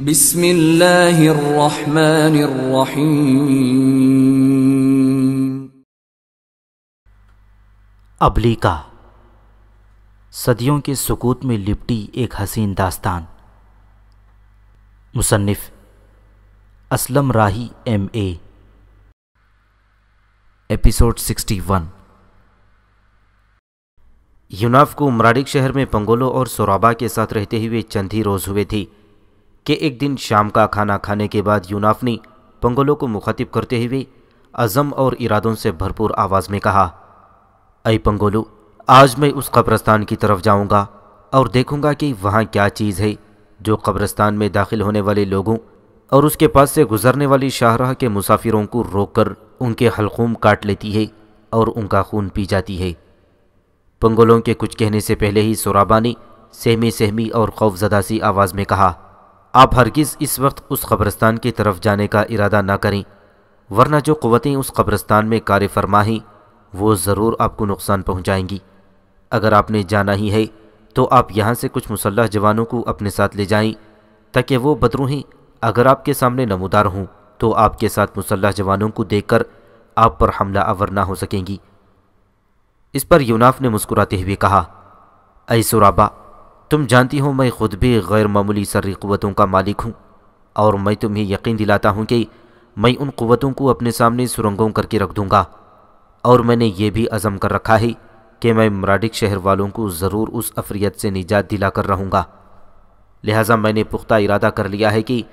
अबली अबलीका सदियों के सुकूत में लिपटी एक हसीन दास्तान मुसन्फ़ Aslam Rahi M A episode 61 यूनाफ को मराडिक शहर में पंगोलों और सोराबा के साथ रहते हुए चंद ही रोज़ हुए थी कि एक दिन शाम का खाना खाने के बाद यूनाफनी पंगोलों को मुखातिब करते हुए अज़म और इरादों से भरपूर आवाज़ में कहा अय पंगोलू आज मैं उस कब्रस्तान की तरफ जाऊंगा और देखूंगा कि वहाँ क्या चीज़ है जो कब्रस्तान में दाखिल होने वाले लोगों और उसके पास से गुजरने वाली शाहराह के मुसाफिरों को रोककर उनके हलकूम काट लेती है और उनका खून पी जाती है पंगोलों के कुछ कहने से पहले ही सोराबानी ने सहमी सहमी और खौफजदा सी आवाज़ में कहा आप हरगिज़ इस वक्त उस कब्रस्तान की तरफ जाने का इरादा ना करें वरना जो क़वतें उस कब्रस्तान में कार फरमा हैं वो ज़रूर आपको नुकसान पहुँचाएँगी अगर आपने जाना ही है तो आप यहाँ से कुछ मुसल्ह जवानों को अपने साथ ले जाएं ताकि वो बदरूहें अगर आपके सामने नमोदार हों तो आपके साथ मुसल्ह जवानों को देखकर आप पर हमला आवर ना हो सकेंगी इस पर यूनाफ ने मुस्कुराते हुए कहा ऐ सुराबा तुम जानती हो मैं खुद भी गैर मामूली सर्री क़वतों का मालिक हूँ और मैं तुम्हें यकीन दिलाता हूँ कि मैं उन क़वतों को अपने सामने सुरंगों करके रख दूँगा और मैंने ये भी अज़म कर रखा है कि मैं मराडिक शहर वालों को ज़रूर उस अफरीत से निजात दिला कर रहूँगा लिहाजा मैंने पुख्ता इरादा कर लिया है कि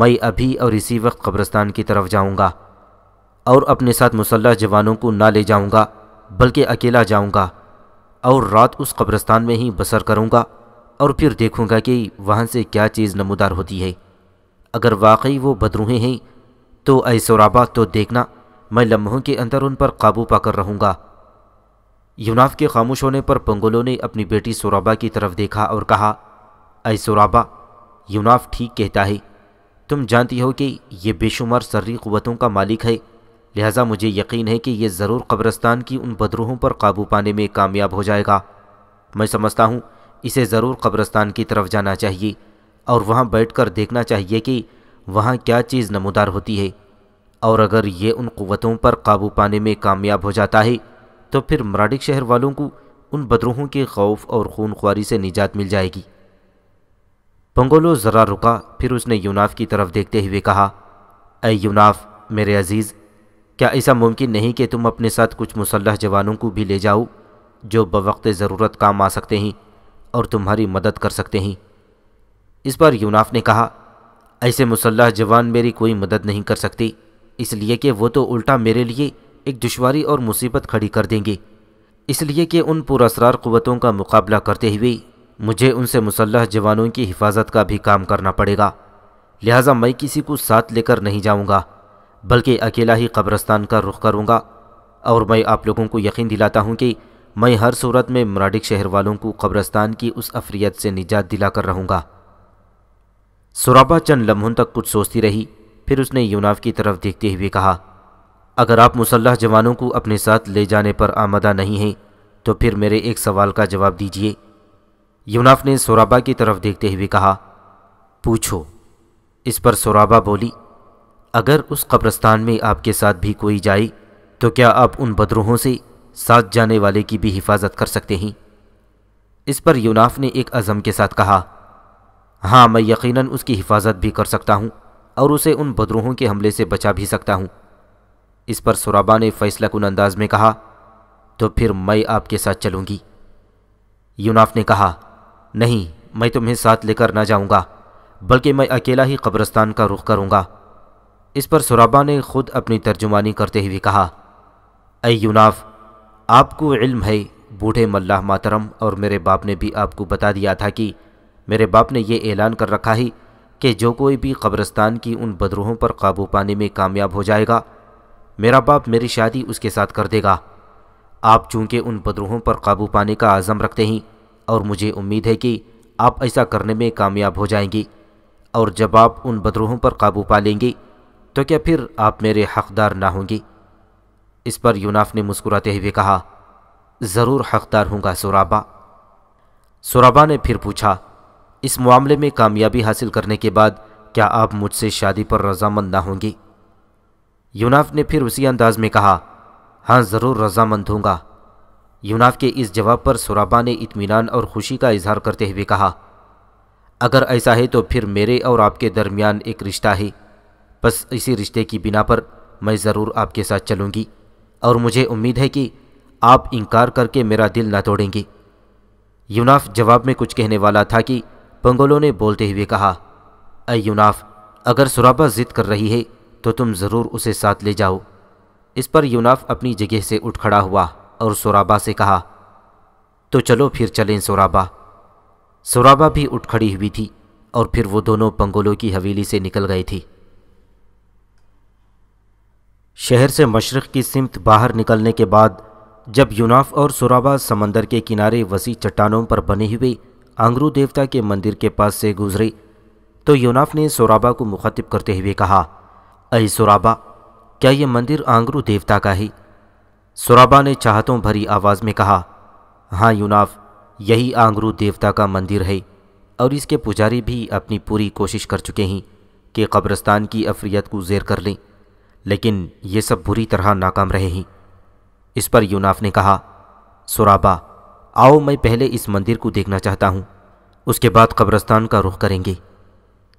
मैं अभी और इसी वक्त कब्रस्तान की तरफ जाऊँगा और अपने साथ मुसल्ह जवानों को ना ले जाऊँगा बल्कि अकेला जाऊँगा और रात उस कब्रस्तान में ही बसर करूँगा और फिर देखूंगा कि वहाँ से क्या चीज़ नमोदार होती है अगर वाकई वो बदरूहें हैं तो ऐसोराबा तो देखना मैं लम्हों के अंदर उन पर काबू पाकर रहूँगा यूनाफ के खामोश होने पर पंगोलों ने अपनी बेटी सोराबा की तरफ देखा और कहा ऐ सोराबा यूनाफ ठीक कहता है तुम जानती हो कि यह बेशुमार सर्री क़वतों का मालिक है लिहाजा मुझे यकीन है कि यह ज़रूर कब्रस्तान की उन बदरूहों पर काबू पाने में कामयाब हो जाएगा मैं समझता हूँ इसे ज़रूर कब्रस्तान की तरफ जाना चाहिए और वहाँ कर देखना चाहिए कि वहाँ क्या चीज़ नमोदार होती है और अगर ये उन क़वतों पर काबू पाने में कामयाब हो जाता है तो फिर मराडिक शहर वालों को उन बदरूहों के खौफ और खून ख्वारी से निजात मिल जाएगी पंगोलो ज़रा रुका फिर उसने यूनाफ की तरफ देखते हुए कहा अय यूनाफ मेरे अजीज़ क्या ऐसा मुमकिन नहीं कि तुम अपने साथ कुछ मुसलह जवानों को भी ले जाओ जो बवक्त ज़रूरत काम आ सकते हैं और तुम्हारी मदद कर सकते हैं इस पर यूनाफ ने कहा ऐसे मुसल्ह जवान मेरी कोई मदद नहीं कर सकती इसलिए कि वो तो उल्टा मेरे लिए एक दुश्वारी और मुसीबत खड़ी कर देंगे इसलिए कि उन पुरसरार क़वतों का मुकाबला करते हुए मुझे उनसे मुसल्ह जवानों की हिफाजत का भी काम करना पड़ेगा लिहाजा मैं किसी को साथ लेकर नहीं जाऊंगा बल्कि अकेला ही कब्रस्तान का रुख करूंगा और मैं आप लोगों को यकीन दिलाता हूं कि मैं हर सूरत में मराडिक शहर वालों को कब्रस्तान की उस अफरीत से निजात दिलाकर रहूँगा सुराबा चंद लम्हों तक कुछ सोचती रही फिर उसने यूनाव की तरफ देखते हुए कहा अगर आप मुसल्ह जवानों को अपने साथ ले जाने पर आमदा नहीं हैं तो फिर मेरे एक सवाल का जवाब दीजिए यूनाफ ने सोराबा की तरफ देखते हुए कहा पूछो इस पर सोराबा बोली अगर उस कब्रस्तान में आपके साथ भी कोई जाए तो क्या आप उन बदरूहों से साथ जाने वाले की भी हिफाजत कर सकते हैं इस पर यूनाफ ने एक अज़म के साथ कहा हाँ मैं यकीनन उसकी हिफाजत भी कर सकता हूँ और उसे उन बदरूहों के हमले से बचा भी सकता हूँ इस पर सुराबा ने फैसला कन अंदाज में कहा तो फिर मैं आपके साथ चलूँगी यूनाफ ने कहा नहीं मैं तुम्हें साथ लेकर ना जाऊँगा बल्कि मैं अकेला ही कब्रस्तान का रुख करूँगा इस पर सुराबा ने खुद अपनी तर्जुमानी करते हुए कहा अ यूनाफ आपको इल्म है बूढ़े मल्लाह मातरम और मेरे बाप ने भी आपको बता दिया था कि मेरे बाप ने यह ऐलान कर रखा है कि जो कोई भी कब्रस्तान की उन बदरूहों पर काबू पाने में कामयाब हो जाएगा मेरा बाप मेरी शादी उसके साथ कर देगा आप चूंकि उन बदरूहों पर काबू पाने का आज़म रखते हैं और मुझे उम्मीद है कि आप ऐसा करने में कामयाब हो जाएंगी और जब आप उन बदरूहों पर काबू पा लेंगी तो क्या फिर आप मेरे हकदार ना होंगी इस पर यूनाफ ने मुस्कुराते हुए कहा ज़रूर हकदार हूँगा सोराबा सोराबा ने फिर पूछा इस मामले में कामयाबी हासिल करने के बाद क्या आप मुझसे शादी पर रजामंद ना होंगी यूनाफ ने फिर उसी अंदाज में कहा हाँ ज़रूर रजामंद होंगे यूनाफ के इस जवाब पर सोराबा ने इतमान और खुशी का इजहार करते हुए कहा अगर ऐसा है तो फिर मेरे और आपके दरमियान एक रिश्ता है बस इसी रिश्ते की बिना पर मैं ज़रूर आपके साथ चलूँगी और मुझे उम्मीद है कि आप इनकार करके मेरा दिल ना तोड़ेंगे यूनाफ जवाब में कुछ कहने वाला था कि पंगोलो ने बोलते हुए कहा अय यूनाफ अगर सुराबा ज़िद कर रही है तो तुम ज़रूर उसे साथ ले जाओ इस पर यूनाफ अपनी जगह से उठ खड़ा हुआ और सुराबा से कहा तो चलो फिर चलें सुराबा सुराबा भी उठ खड़ी हुई थी और फिर वो दोनों पंगोलों की हवेली से निकल गए थी शहर से मशरक़ की सिमत बाहर निकलने के बाद जब यूनाफ और सुराबा समंदर के किनारे वसी चट्टानों पर बने हुए आंगरू देवता के मंदिर के पास से गुजरी तो यूनाफ ने सुराबा को मुखातिब करते हुए कहा अई सुराबा क्या यह मंदिर आंगरू देवता का ही सुराबा ने चाहतों भरी आवाज़ में कहा हाँ यूनाफ यही आंगरू देवता का मंदिर है और इसके पुजारी भी अपनी पूरी कोशिश कर चुके हैं कि कब्रस्तान की अफरीत को जेर कर लें लेकिन ये सब बुरी तरह नाकाम रहे ही इस पर यूनाफ ने कहा सुराबा आओ मैं पहले इस मंदिर को देखना चाहता हूँ उसके बाद कब्रस्तान का रुख करेंगे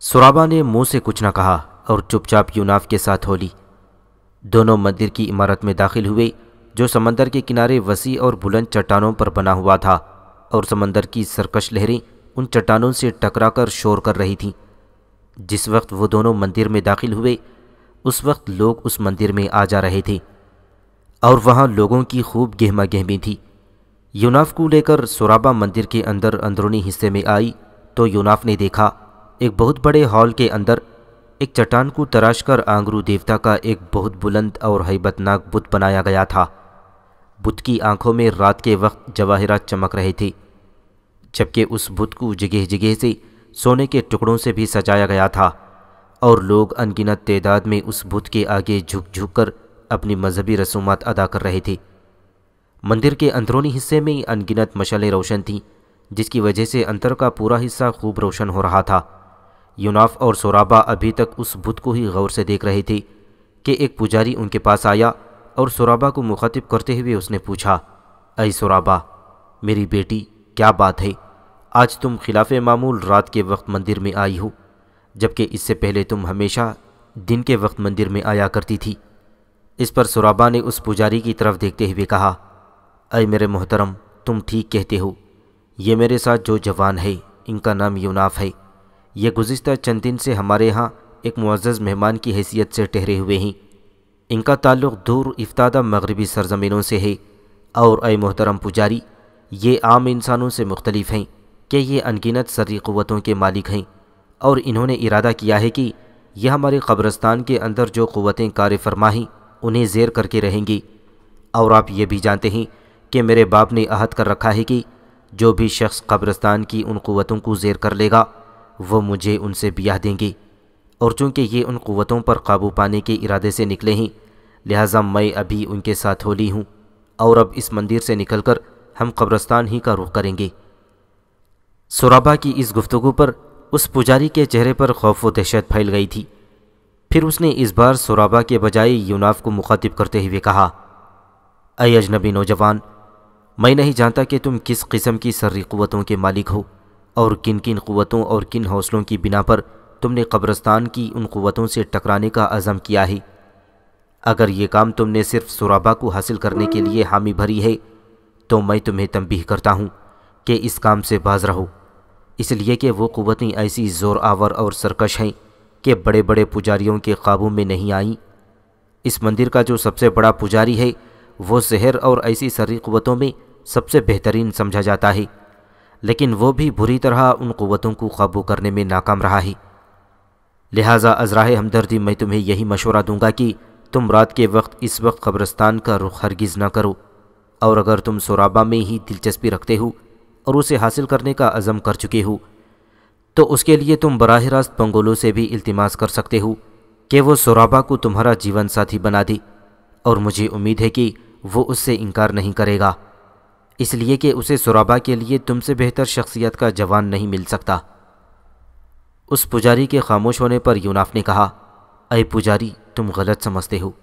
सुराबा ने मुंह से कुछ ना कहा और चुपचाप यूनाफ के साथ होली दोनों मंदिर की इमारत में दाखिल हुए जो समंदर के किनारे वसी और बुलंद चट्टानों पर बना हुआ था और समंदर की सरकश लहरें उन चट्टानों से टकराकर शोर कर रही थीं जिस वक्त वो दोनों मंदिर में दाखिल हुए उस वक्त लोग उस मंदिर में आ जा रहे थे और वहाँ लोगों की खूब गहमा गहमी थी यूनाफ को लेकर सोराबा मंदिर के अंदर अंदरूनी हिस्से में आई तो यूनाफ ने देखा एक बहुत बड़े हॉल के अंदर एक चट्टान को तराश कर आंगरू देवता का एक बहुत बुलंद और हैबतनाक बुत बनाया गया था बुत की आंखों में रात के वक्त जवाहरात चमक रहे थे जबकि उस बुत को जगह जगह से सोने के टुकड़ों से भी सजाया गया था और लोग अनगिनत तदाद में उस बुत के आगे झुक झुक कर अपनी मजहबी रसूमात अदा कर रहे थे मंदिर के अंदरूनी हिस्से में अनगिनत मशालें रोशन थीं जिसकी वजह से अंतर का पूरा हिस्सा खूब रोशन हो रहा था यूनाफ और सोराबा अभी तक उस बुत को ही गौर से देख रहे थे कि एक पुजारी उनके पास आया और सोराबा को मुखातिब करते हुए उसने पूछा अय सोराबा मेरी बेटी क्या बात है आज तुम खिलाफ मामूल रात के वक्त मंदिर में आई हो जबकि इससे पहले तुम हमेशा दिन के वक्त मंदिर में आया करती थी इस पर सुराबा ने उस पुजारी की तरफ देखते हुए कहा अय मेरे मोहतरम तुम ठीक कहते हो ये मेरे साथ जो जवान है इनका नाम यूनाफ है ये गुज्त चंद दिन से हमारे यहाँ एक मुआज़ मेहमान की हैसियत से ठहरे हुए हैं इनका ताल्लुक़ दूर इफ्तादा मगरबी सरजमीनों से है और अय मोहतरम पुजारी ये आम इंसानों से मुख्तलिफ हैं कि ये अनगिनत सरी क़वतों के मालिक हैं और इन्होंने इरादा किया है कि यह हमारे कब्रस्तान के अंदर जो क़वतें कार फरमाही उन्हें जेर करके रहेंगी और आप ये भी जानते हैं कि मेरे बाप ने अहद कर रखा है कि जो भी शख्स कब्रस्तान की उन क़वतों को जेर कर लेगा वो मुझे उनसे ब्याह देंगी और चूँकि ये उन क़वतों पर काबू पाने के इरादे से निकले हैं लिहाजा मैं अभी उनके साथ होली हूँ और अब इस मंदिर से निकल कर हम कब्रस्तान ही का रुख करेंगे सुराबा की इस गुफ्तु पर उस पुजारी के चेहरे पर खौफ व दहशत फैल गई थी फिर उसने इस बार सुराबा के बजाय यूनाफ को मुखातिब करते हुए कहा अय अजनबी नौजवान मैं नहीं जानता कि तुम किस किस्म की सर्री क़वतों के मालिक हो और किन किन क़वतों और किन हौसलों की बिना पर तुमने कब्रस्तान की उन क़वतों से टकराने का अज़म किया है अगर ये काम तुमने सिर्फ सुराबा को हासिल करने के लिए हामी भरी है तो मैं तुम्हें तंबीह करता हूँ कि इस काम से बाज रहो इसलिए कि वो क़वतें ऐसी ज़ोर आवर और सरकश हैं कि बड़े बड़े पुजारियों के काबू में नहीं आईं इस मंदिर का जो सबसे बड़ा पुजारी है वो जहर और ऐसी सरी क़वतों में सबसे बेहतरीन समझा जाता है लेकिन वो भी बुरी तरह उन क़वतों को काबू करने में नाकाम रहा है लिहाजा अजरा हमदर्दी मैं तुम्हें यही मशवरा दूंगा कि तुम रात के वक्त इस वक्त कब्रस्तान का रुख हरगिज़ ना करो और अगर तुम सोराबा में ही दिलचस्पी रखते हो और उसे हासिल करने का अज़म कर चुके हो तो उसके लिए तुम बराह रास्त पंगोलों से भी इल्तमास कर सकते हो कि वो सोराबा को तुम्हारा जीवन साथी बना दे और मुझे उम्मीद है कि वो उससे इनकार नहीं करेगा इसलिए कि उसे सोराबा के लिए तुमसे बेहतर शख्सियत का जवान नहीं मिल सकता उस पुजारी के खामोश होने पर यूनाफ ने कहा अय पुजारी तुम गलत समझते हो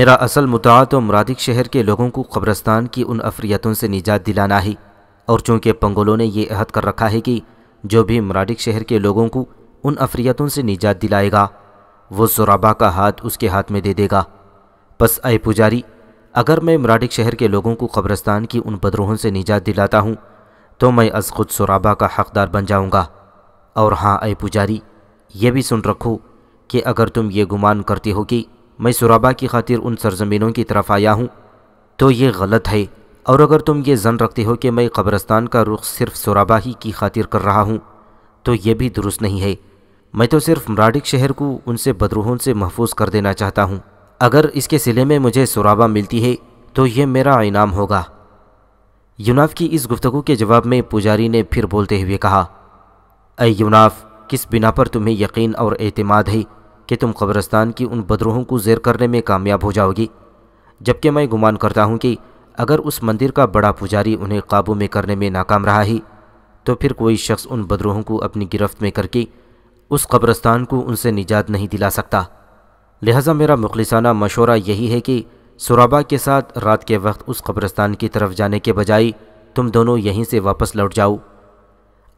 मेरा असल मुताद तो मुरादिक शहर के लोगों को कब्रस्तान की उन अफरीतों से निजात दिलाना ही और चूंकि पंगोलों ने यह अहद कर रखा है कि जो भी मराडिक शहर के लोगों को उन अफरीतों से निजात दिलाएगा वो सुराबा का हाथ उसके हाथ में दे देगा बस आए पुजारी अगर मैं मराडिक शहर के लोगों को कब्रस्तान की उन बदरोहों से निजात दिलाता हूँ तो मैं अज खुद सुराबा का हकदार बन जाऊँगा और हाँ आए पुजारी यह भी सुन रखो कि अगर तुम ये गुमान करती हो कि मैं सुराबा की खातिर उन सरजमीनों की तरफ आया हूँ तो ये गलत है और अगर तुम ये जन रखते हो कि मैं कब्रस्तान का रुख सिर्फ ही की खातिर कर रहा हूँ तो ये भी दुरुस्त नहीं है मैं तो सिर्फ मराडिक शहर को उनसे बदरूहों से महफूज कर देना चाहता हूँ अगर इसके सिले में मुझे शराबा मिलती है तो यह मेरा इनाम होगा यूनाफ की इस गुफ्तगु के जवाब में पुजारी ने फिर बोलते हुए कहा अय यूनाफ किस बिना पर तुम्हें यकीन और अतमाद है कि तुम कब्रस्तान की उन बदरूहों को जेर करने में कामयाब हो जाओगी जबकि मैं गुमान करता हूँ कि अगर उस मंदिर का बड़ा पुजारी उन्हें काबू में करने में नाकाम रहा ही तो फिर कोई शख्स उन बदरोहों को अपनी गिरफ्त में करके उस कब्रस्तान को उनसे निजात नहीं दिला सकता लिहाजा मेरा मुखलसाना मशवरा यही है कि सुराबा के साथ रात के वक्त उस कब्रस्तान की तरफ जाने के बजाय तुम दोनों यहीं से वापस लौट जाओ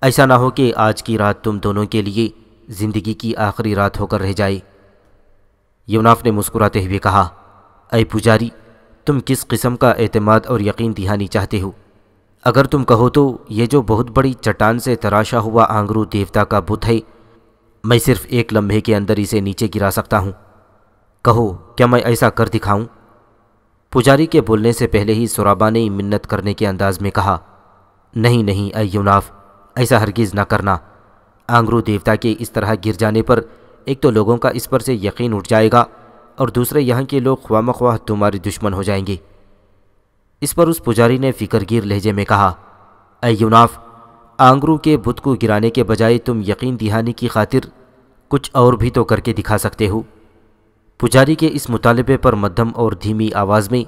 ऐसा ना हो कि आज की रात तुम दोनों के लिए ज़िंदगी की आखिरी रात होकर रह जाए यूनाफ ने मुस्कुराते हुए कहा अय पुजारी तुम किस किस्म का एतमाद और यकीन दिहानी चाहते हो अगर तुम कहो तो ये जो बहुत बड़ी चट्टान से तराशा हुआ आंगरू देवता का बुत है मैं सिर्फ एक लम्हे के अंदर इसे नीचे गिरा सकता हूँ कहो क्या मैं ऐसा कर दिखाऊं? पुजारी के बोलने से पहले ही सुराबा ने मिन्नत करने के अंदाज में कहा नहीं नहीं अयुनाफ ऐसा हरगिज़ ना करना आंगरू देवता के इस तरह गिर जाने पर एक तो लोगों का इस पर से यकीन उठ जाएगा और दूसरे यहाँ के लोग ख्वा मख्वाह तुम्हारे दुश्मन हो जाएंगे इस पर उस पुजारी ने फिक्रगीर लहजे में कहा अय आंगरू के बुत को गिराने के बजाय तुम यकीन दिहानी की खातिर कुछ और भी तो करके दिखा सकते हो पुजारी के इस मुतालबे पर मध्यम और धीमी आवाज़ में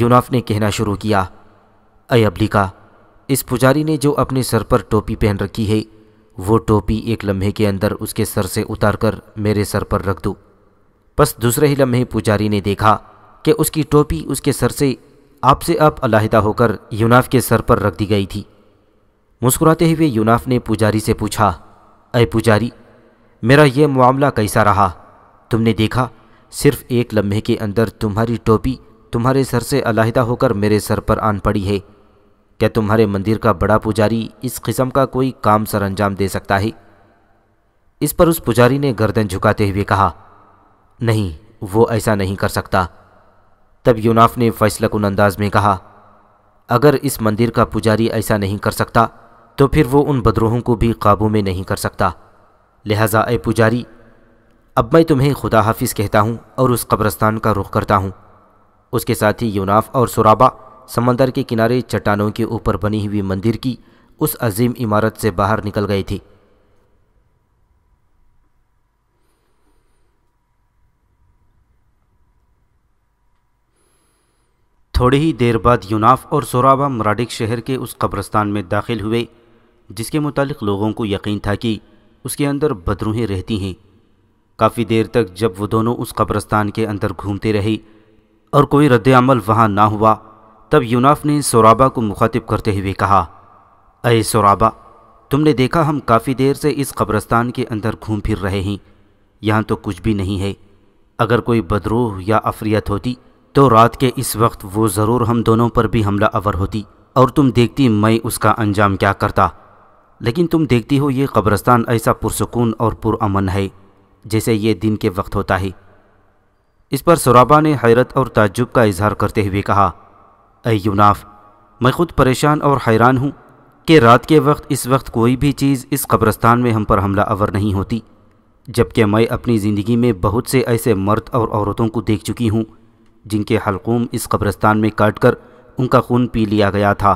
यूनाफ ने कहना शुरू किया अय अबलिका इस पुजारी ने जो अपने सर पर टोपी पहन रखी है वो टोपी एक लम्हे के अंदर उसके सर से उतारकर मेरे सर पर रख दो बस दूसरे ही लम्हे पुजारी ने देखा कि उसकी टोपी उसके सर से आपसे आप अलाहिदा होकर यूनाफ के सर पर रख दी गई थी मुस्कुराते हुए यूनाफ ने पुजारी से पूछा अय पुजारी मेरा यह मामला कैसा रहा तुमने देखा सिर्फ एक लम्हे के अंदर तुम्हारी टोपी तुम्हारे सर से अलाहिदा होकर मेरे सर पर आन पड़ी है क्या तुम्हारे मंदिर का बड़ा पुजारी इस किस्म का कोई काम सर अंजाम दे सकता है इस पर उस पुजारी ने गर्दन झुकाते हुए कहा नहीं वो ऐसा नहीं कर सकता तब यूनाफ ने फैसलकुन अंदाज में कहा अगर इस मंदिर का पुजारी ऐसा नहीं कर सकता तो फिर वो उन बदरोहों को भी काबू में नहीं कर सकता लिहाजा ए पुजारी अब मैं तुम्हें खुदा हाफिज़ कहता हूँ और उस कब्रस्तान का रुख करता हूँ उसके साथ ही यूनाफ और सुराबा समंदर के किनारे चट्टानों के ऊपर बनी हुई मंदिर की उस अजीम इमारत से बाहर निकल गए थे थोड़ी ही देर बाद यूनाफ और सोराबा मराडिक शहर के उस कब्रस्तान में दाखिल हुए जिसके मुतालिक लोगों को यकीन था कि उसके अंदर बदरूहें रहती हैं काफ़ी देर तक जब वो दोनों उस कब्रस्तान के अंदर घूमते रहे और कोई रद्द अमल वहाँ ना हुआ तब यूनाफ ने सोराबा को मुखातिब करते हुए कहा अय सोराबा तुमने देखा हम काफ़ी देर से इस कब्रस्तान के अंदर घूम फिर रहे हैं यहाँ तो कुछ भी नहीं है अगर कोई बदरूह या अफरियत होती तो रात के इस वक्त वो ज़रूर हम दोनों पर भी हमला अवर होती और तुम देखती मैं उसका अंजाम क्या करता लेकिन तुम देखती हो ये कब्रस्तान ऐसा पुरसकून और पुरमन है जैसे ये दिन के वक्त होता है इस पर सुराबा ने हैरत और ताज्जुब का इजहार करते हुए कहा अयुनाफ मैं खुद परेशान और हैरान हूँ कि रात के वक्त इस वक्त कोई भी चीज़ इस कब्रस्तान में हम पर हमला अवर नहीं होती जबकि मैं अपनी ज़िंदगी में बहुत से ऐसे मर्द और औरतों को देख चुकी हूँ जिनके हलकूम इस कब्रस्तान में काट कर उनका खून पी लिया गया था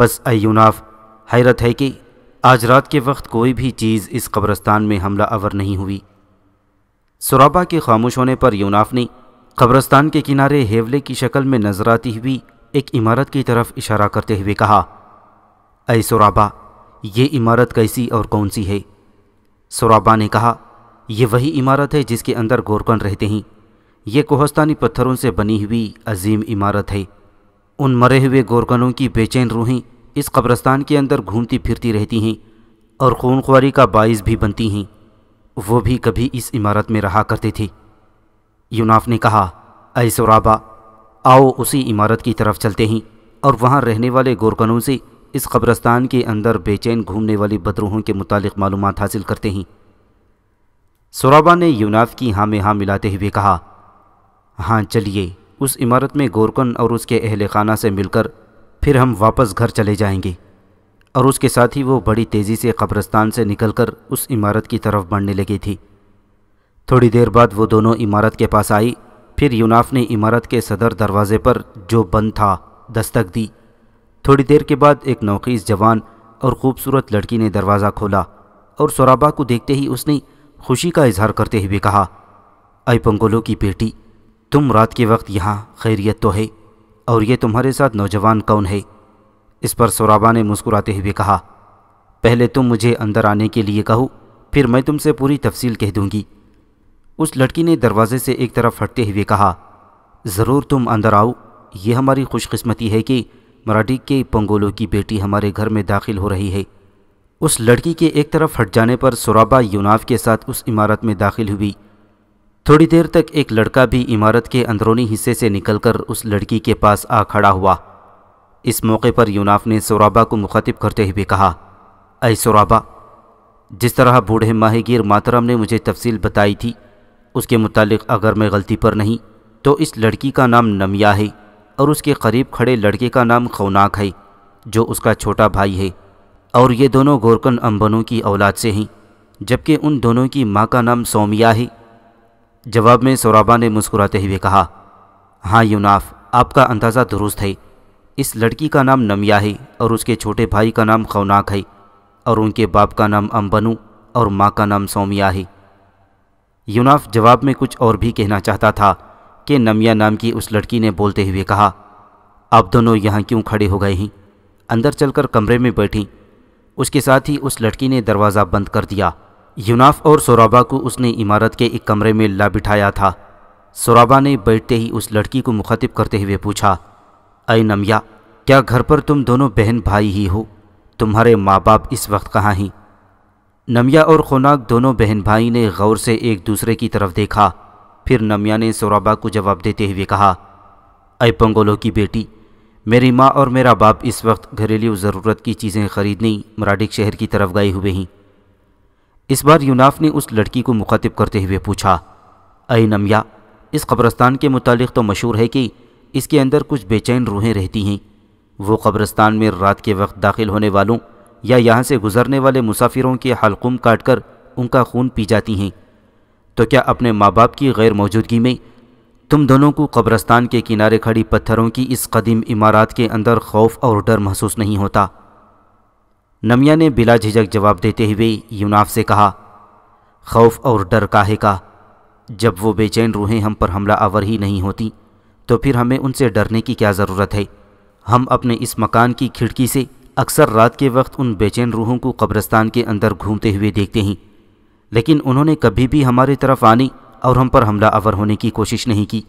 बस अयुनाफ हैरत है कि आज रात के वक्त कोई भी चीज़ इस कब्रस्तान में हमला अवर नहीं हुई सुराबा के खामोश होने पर यूनाफ ने कब्रस्तान के किनारे हेवले की शक्ल में नजर आती हुई एक इमारत की तरफ इशारा करते हुए कहा अय सुराबा ये इमारत कैसी और कौन सी है सराबा ने कहा यह वही इमारत है जिसके अंदर गोरकन रहते हैं यह कोहस्तानी पत्थरों से बनी हुई अजीम इमारत है उन मरे हुए गोरकनों की बेचैन रूहें इस कब्रस्तान के अंदर घूमती फिरती रहती हैं और खूनख्वारी का बाइस भी बनती हैं वो भी कभी इस इमारत में रहा करते थे यूनाफ ने कहा अय सराबा आओ उसी इमारत की तरफ चलते हैं और वहाँ रहने वाले गोरकनों से इस कब्रस्तान के अंदर बेचैन घूमने वाली बदरूहों के मुतालिक मालूम हासिल करते हैं सराबा ने यूनाफ की हाँ में हाँ मिलाते हुए कहा हाँ चलिए उस इमारत में गोरकन और उसके अहल खाना से मिलकर फिर हम वापस घर चले जाएंगे और उसके साथ ही वो बड़ी तेज़ी से कब्रस्तान से निकलकर उस इमारत की तरफ बढ़ने लगी थी थोड़ी देर बाद वो दोनों इमारत के पास आई फिर यूनाफ ने इमारत के सदर दरवाजे पर जो बंद था दस्तक दी थोड़ी देर के बाद एक नौकीस जवान और ख़ूबसूरत लड़की ने दरवाज़ा खोला और सोराबा को देखते ही उसने खुशी का इजहार करते हुए कहा अय पंगोलो की बेटी तुम रात के वक्त यहाँ खैरियत तो है और ये तुम्हारे साथ नौजवान कौन है इस पर सोराबा ने मुस्कुराते हुए कहा पहले तुम मुझे अंदर आने के लिए कहो फिर मैं तुमसे पूरी तफसील कह दूँगी उस लड़की ने दरवाजे से एक तरफ हटते हुए कहा ज़रूर तुम अंदर आओ ये हमारी खुशकस्मती है कि मराठी के पंगोलों की बेटी हमारे घर में दाखिल हो रही है उस लड़की के एक तरफ हट जाने पर सुराबा यूनाफ के साथ उस इमारत में दाखिल हुई थोड़ी देर तक एक लड़का भी इमारत के अंदरूनी हिस्से से निकलकर उस लड़की के पास आ खड़ा हुआ इस मौके पर यूनाफ ने सुराबा को मुखातिब करते हुए कहा अय सुराबा जिस तरह बूढ़े माहिगीर मातरम ने मुझे तफसील बताई थी उसके मुतालिक अगर मैं गलती पर नहीं तो इस लड़की का नाम नमिया है और उसके करीब खड़े लड़के का नाम खौनाक है जो उसका छोटा भाई है और ये दोनों गोरकन अम्बनों की औलाद से हैं जबकि उन दोनों की माँ का नाम सोमिया है जवाब में सौराबा ने मुस्कुराते हुए कहा हाँ यूनाफ आपका अंदाज़ा दुरुस्त है इस लड़की का नाम नमिया है और उसके छोटे भाई का नाम खौनाक है और उनके बाप का नाम अम्बनू और माँ का नाम सोमिया है यूनाफ जवाब में कुछ और भी कहना चाहता था कि नमिया नाम की उस लड़की ने बोलते हुए कहा आप दोनों यहाँ क्यों खड़े हो गए हैं अंदर चलकर कमरे में बैठी उसके साथ ही उस लड़की ने दरवाज़ा बंद कर दिया यूनाफ और सोराबा को उसने इमारत के एक कमरे में ला बिठाया था सोराबा ने बैठते ही उस लड़की को मुखातिब करते हुए पूछा अय नमिया क्या घर पर तुम दोनों बहन भाई ही हो तुम्हारे माँ बाप इस वक्त कहाँ हैं नमिया और खुनाक दोनों बहन भाई ने गौर से एक दूसरे की तरफ देखा फिर नमिया ने सोराबा को जवाब देते हुए कहा अय पंगोलो की बेटी मेरी माँ और मेरा बाप इस वक्त घरेलू ज़रूरत की चीज़ें खरीदने मराडिक शहर की तरफ गए हुए हैं इस बार यूनाफ ने उस लड़की को मुखातिब करते हुए पूछा अय नमिया इस कब्रस्तान के मुतालिक तो मशहूर है कि इसके अंदर कुछ बेचैन रूहें रहती हैं वो कब्रस्तान में रात के वक्त दाखिल होने वालों या यहाँ से गुज़रने वाले मुसाफिरों के हलकुम काट कर उनका खून पी जाती हैं तो क्या अपने माँ बाप की गैर मौजूदगी में तुम दोनों को कब्रस्तान के किनारे खड़ी पत्थरों की इस कदीम इमारत के अंदर खौफ और डर महसूस नहीं होता नमिया ने बिला झिझक जवाब देते हुए यूनाफ से कहा खौफ और डर काहे का जब वो बेचैन रूहें हम पर हमला आवर ही नहीं होती तो फिर हमें उनसे डरने की क्या ज़रूरत है हम अपने इस मकान की खिड़की से अक्सर रात के वक्त उन बेचैन रूहों को कब्रस्तान के अंदर घूमते हुए देखते हैं लेकिन उन्होंने कभी भी हमारी तरफ आने और हम पर हमला आवर होने की कोशिश नहीं की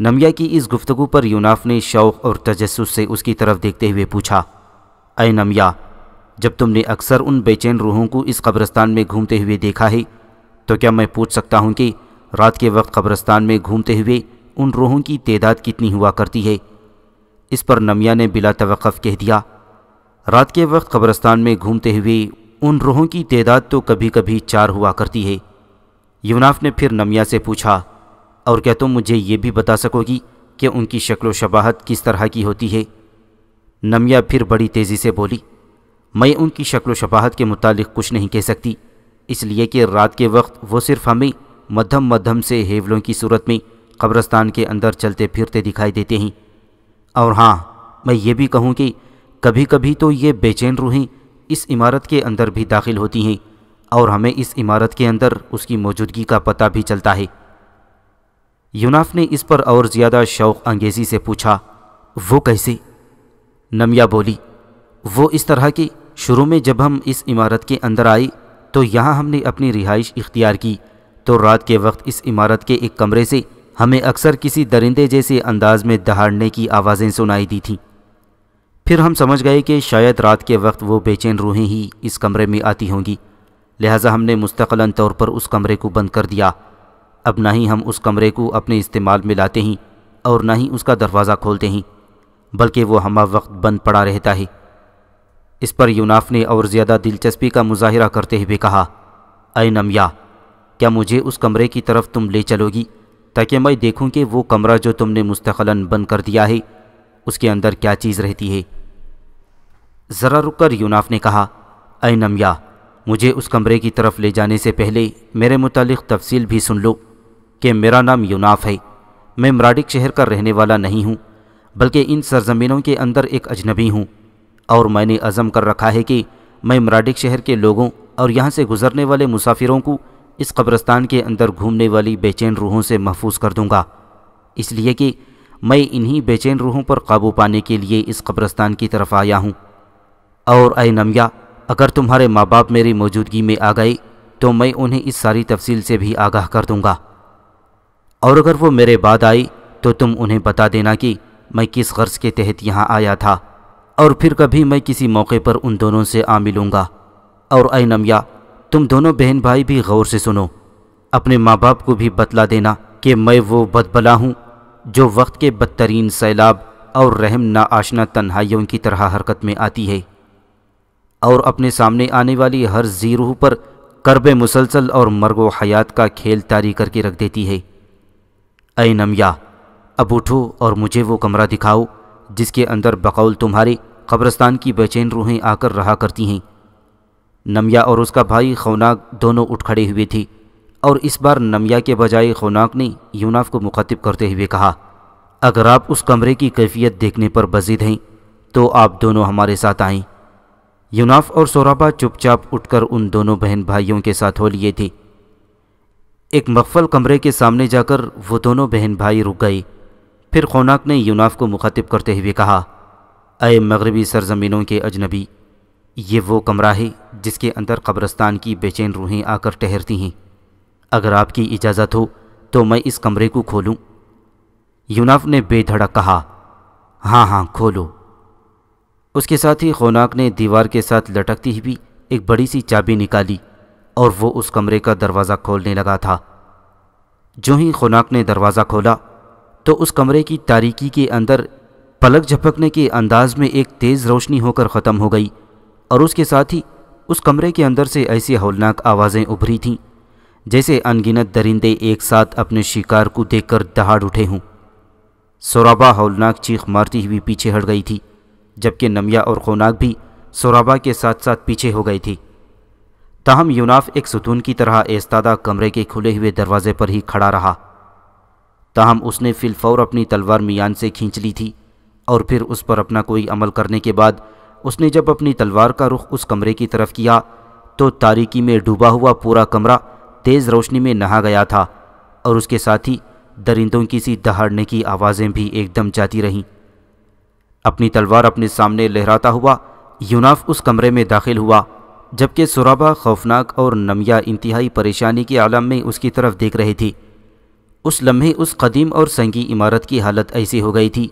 नमिया की इस गुफ्तगु पर यूनाफ ने शौक़ और तजस्स से उसकी तरफ देखते हुए पूछा अय नमिया जब तुमने अक्सर उन बेचैन रूहों को इस कब्रस्तान में घूमते हुए देखा है तो क्या मैं पूछ सकता हूँ कि रात के वक्त कब्रस्तान में घूमते हुए उन रूहों की तदाद कितनी हुआ करती है इस पर नमिया ने बिला तवक़ कह दिया रात के वक्त कब्रस्तान में घूमते हुए उन रूहों की तदाद तो कभी कभी चार हुआ करती है यूनाफ ने फिर नमिया से पूछा और क्या तुम तो मुझे ये भी बता सकोगी कि उनकी शक्ल शबाहत किस तरह की होती है नमिया फिर बड़ी तेज़ी से बोली मैं उनकी शक्ल शबाहत के मुतालिक कुछ नहीं कह सकती इसलिए कि रात के वक्त वो सिर्फ हमें मध्यम मध्यम से हेवलों की सूरत में कब्रस्तान के अंदर चलते फिरते दिखाई देते हैं और हाँ मैं ये भी कहूँ कि कभी कभी तो ये बेचैन रूहें इस इमारत के अंदर भी दाखिल होती हैं और हमें इस इमारत के अंदर उसकी मौजूदगी का पता भी चलता है यूनाफ ने इस पर और ज़्यादा शौक़ अंगेज़ी से पूछा वो कैसे नमिया बोली वो इस तरह की शुरू में जब हम इस इमारत के अंदर आए तो यहाँ हमने अपनी रिहाइश इख्तियार की तो रात के वक्त इस इमारत के एक कमरे से हमें अक्सर किसी दरिंदे जैसे अंदाज में दहाड़ने की आवाज़ें सुनाई दी थीं फिर हम समझ गए कि शायद रात के वक्त वो बेचैन रूहें ही इस कमरे में आती होंगी लिहाजा हमने मुस्तकला तौर पर उस कमरे को बंद कर दिया अब ना ही हम उस कमरे को अपने इस्तेमाल में लाते हैं और ना ही उसका दरवाज़ा खोलते हैं बल्कि वो हम वक्त बंद पड़ा रहता है इस पर यूनाफ ने और ज़्यादा दिलचस्पी का मुजाहरा करते हुए कहा अय नमया क्या मुझे उस कमरे की तरफ तुम ले चलोगी ताकि मैं देखूं कि वो कमरा जो तुमने मुस्तकला बंद कर दिया है उसके अंदर क्या चीज़ रहती है ज़रा रुककर यूनाफ ने कहा अय नमया मुझे उस कमरे की तरफ ले जाने से पहले मेरे मुतालिक तफसील भी सुन लो कि मेरा नाम यूनाफ है मैं मराडिक शहर का रहने वाला नहीं हूँ बल्कि इन सरजमीनों के अंदर एक अजनबी हूँ और मैंने अज़म कर रखा है कि मैं मराडिक शहर के लोगों और यहाँ से गुज़रने वाले मुसाफिरों को इस कब्रस्तान के अंदर घूमने वाली बेचैन रूहों से महफूज कर दूँगा इसलिए कि मैं इन्हीं बेचैन रूहों पर काबू पाने के लिए इस कब्रस्तान की तरफ आया हूँ और अय नमिया अगर तुम्हारे माँ बाप मेरी मौजूदगी में आ गए तो मैं उन्हें इस सारी तफसील से भी आगाह कर दूंगा और अगर वो मेरे बाद आई तो तुम उन्हें बता देना कि मैं किस गर्ज के तहत यहाँ आया था और फिर कभी मैं किसी मौके पर उन दोनों से आ मिलूँगा और अय नमिया तुम दोनों बहन भाई भी गौर से सुनो अपने माँ बाप को भी बतला देना कि मैं वो बदबला हूँ जो वक्त के बदतरीन सैलाब और रहम आशना तन्हाइयों की तरह हरकत में आती है और अपने सामने आने वाली हर जीरूह पर करब मुसलसल और मरगो हयात का खेल तारी करके रख देती है अय नमिया अब उठो और मुझे वो कमरा दिखाओ जिसके अंदर बकौल तुम्हारे कब्रस्तान की बेचैन रूहें आकर रहा करती हैं नमिया और उसका भाई खौनाक दोनों उठ खड़े हुए थे और इस बार नमिया के बजाय खौनाक ने यूनाफ को मुखातिब करते हुए कहा अगर आप उस कमरे की कैफियत देखने पर बजिद हैं तो आप दोनों हमारे साथ आएं यूनाफ और सोराबा चुपचाप उठकर उन दोनों बहन भाइयों के साथ हो लिए थे एक मकफल कमरे के सामने जाकर वो दोनों बहन भाई रुक गए फिर खौनाक ने यूनाफ को मुखातिब करते हुए कहा अय मगरबी सरजमीनों के अजनबी ये वो कमरा है जिसके अंदर कब्रस्तान की बेचैन रूहें आकर ठहरती हैं अगर आपकी इजाज़त हो तो मैं इस कमरे को खोलूं। यूनाफ ने बेधड़क कहा हाँ हाँ खोलो उसके साथ ही खोनाक ने दीवार के साथ लटकती हुई एक बड़ी सी चाबी निकाली और वो उस कमरे का दरवाज़ा खोलने लगा था जो ही खोनाक ने दरवाज़ा खोला तो उस कमरे की तारीकी के अंदर पलक झपकने के अंदाज में एक तेज़ रोशनी होकर ख़त्म हो गई और उसके साथ ही उस कमरे के अंदर से ऐसी हौलनाक आवाज़ें उभरी थीं जैसे अनगिनत दरिंदे एक साथ अपने शिकार को देखकर दहाड़ उठे हों सोराबा हौलनाक चीख मारती हुई पीछे हट गई थी जबकि नमिया और खौनाक भी सोराबा के साथ साथ पीछे हो गई थी ताहम यूनाफ एक सुतून की तरह एस्तादा कमरे के खुले हुए दरवाजे पर ही खड़ा रहा ताहम उसने फिलफौर अपनी तलवार मियान से खींच ली थी और फिर उस पर अपना कोई अमल करने के बाद उसने जब अपनी तलवार का रुख उस कमरे की तरफ किया तो तारीकी में डूबा हुआ पूरा कमरा तेज़ रोशनी में नहा गया था और उसके साथ ही दरिंदों की सी दहाड़ने की आवाज़ें भी एकदम जाती रहीं अपनी तलवार अपने सामने लहराता हुआ यूनाफ उस कमरे में दाखिल हुआ जबकि सुराबा खौफनाक और नमिया इंतहाई परेशानी के आलम में उसकी तरफ देख रही थी उस लम्हे उस कदीम और संगी इमारत की हालत ऐसी हो गई थी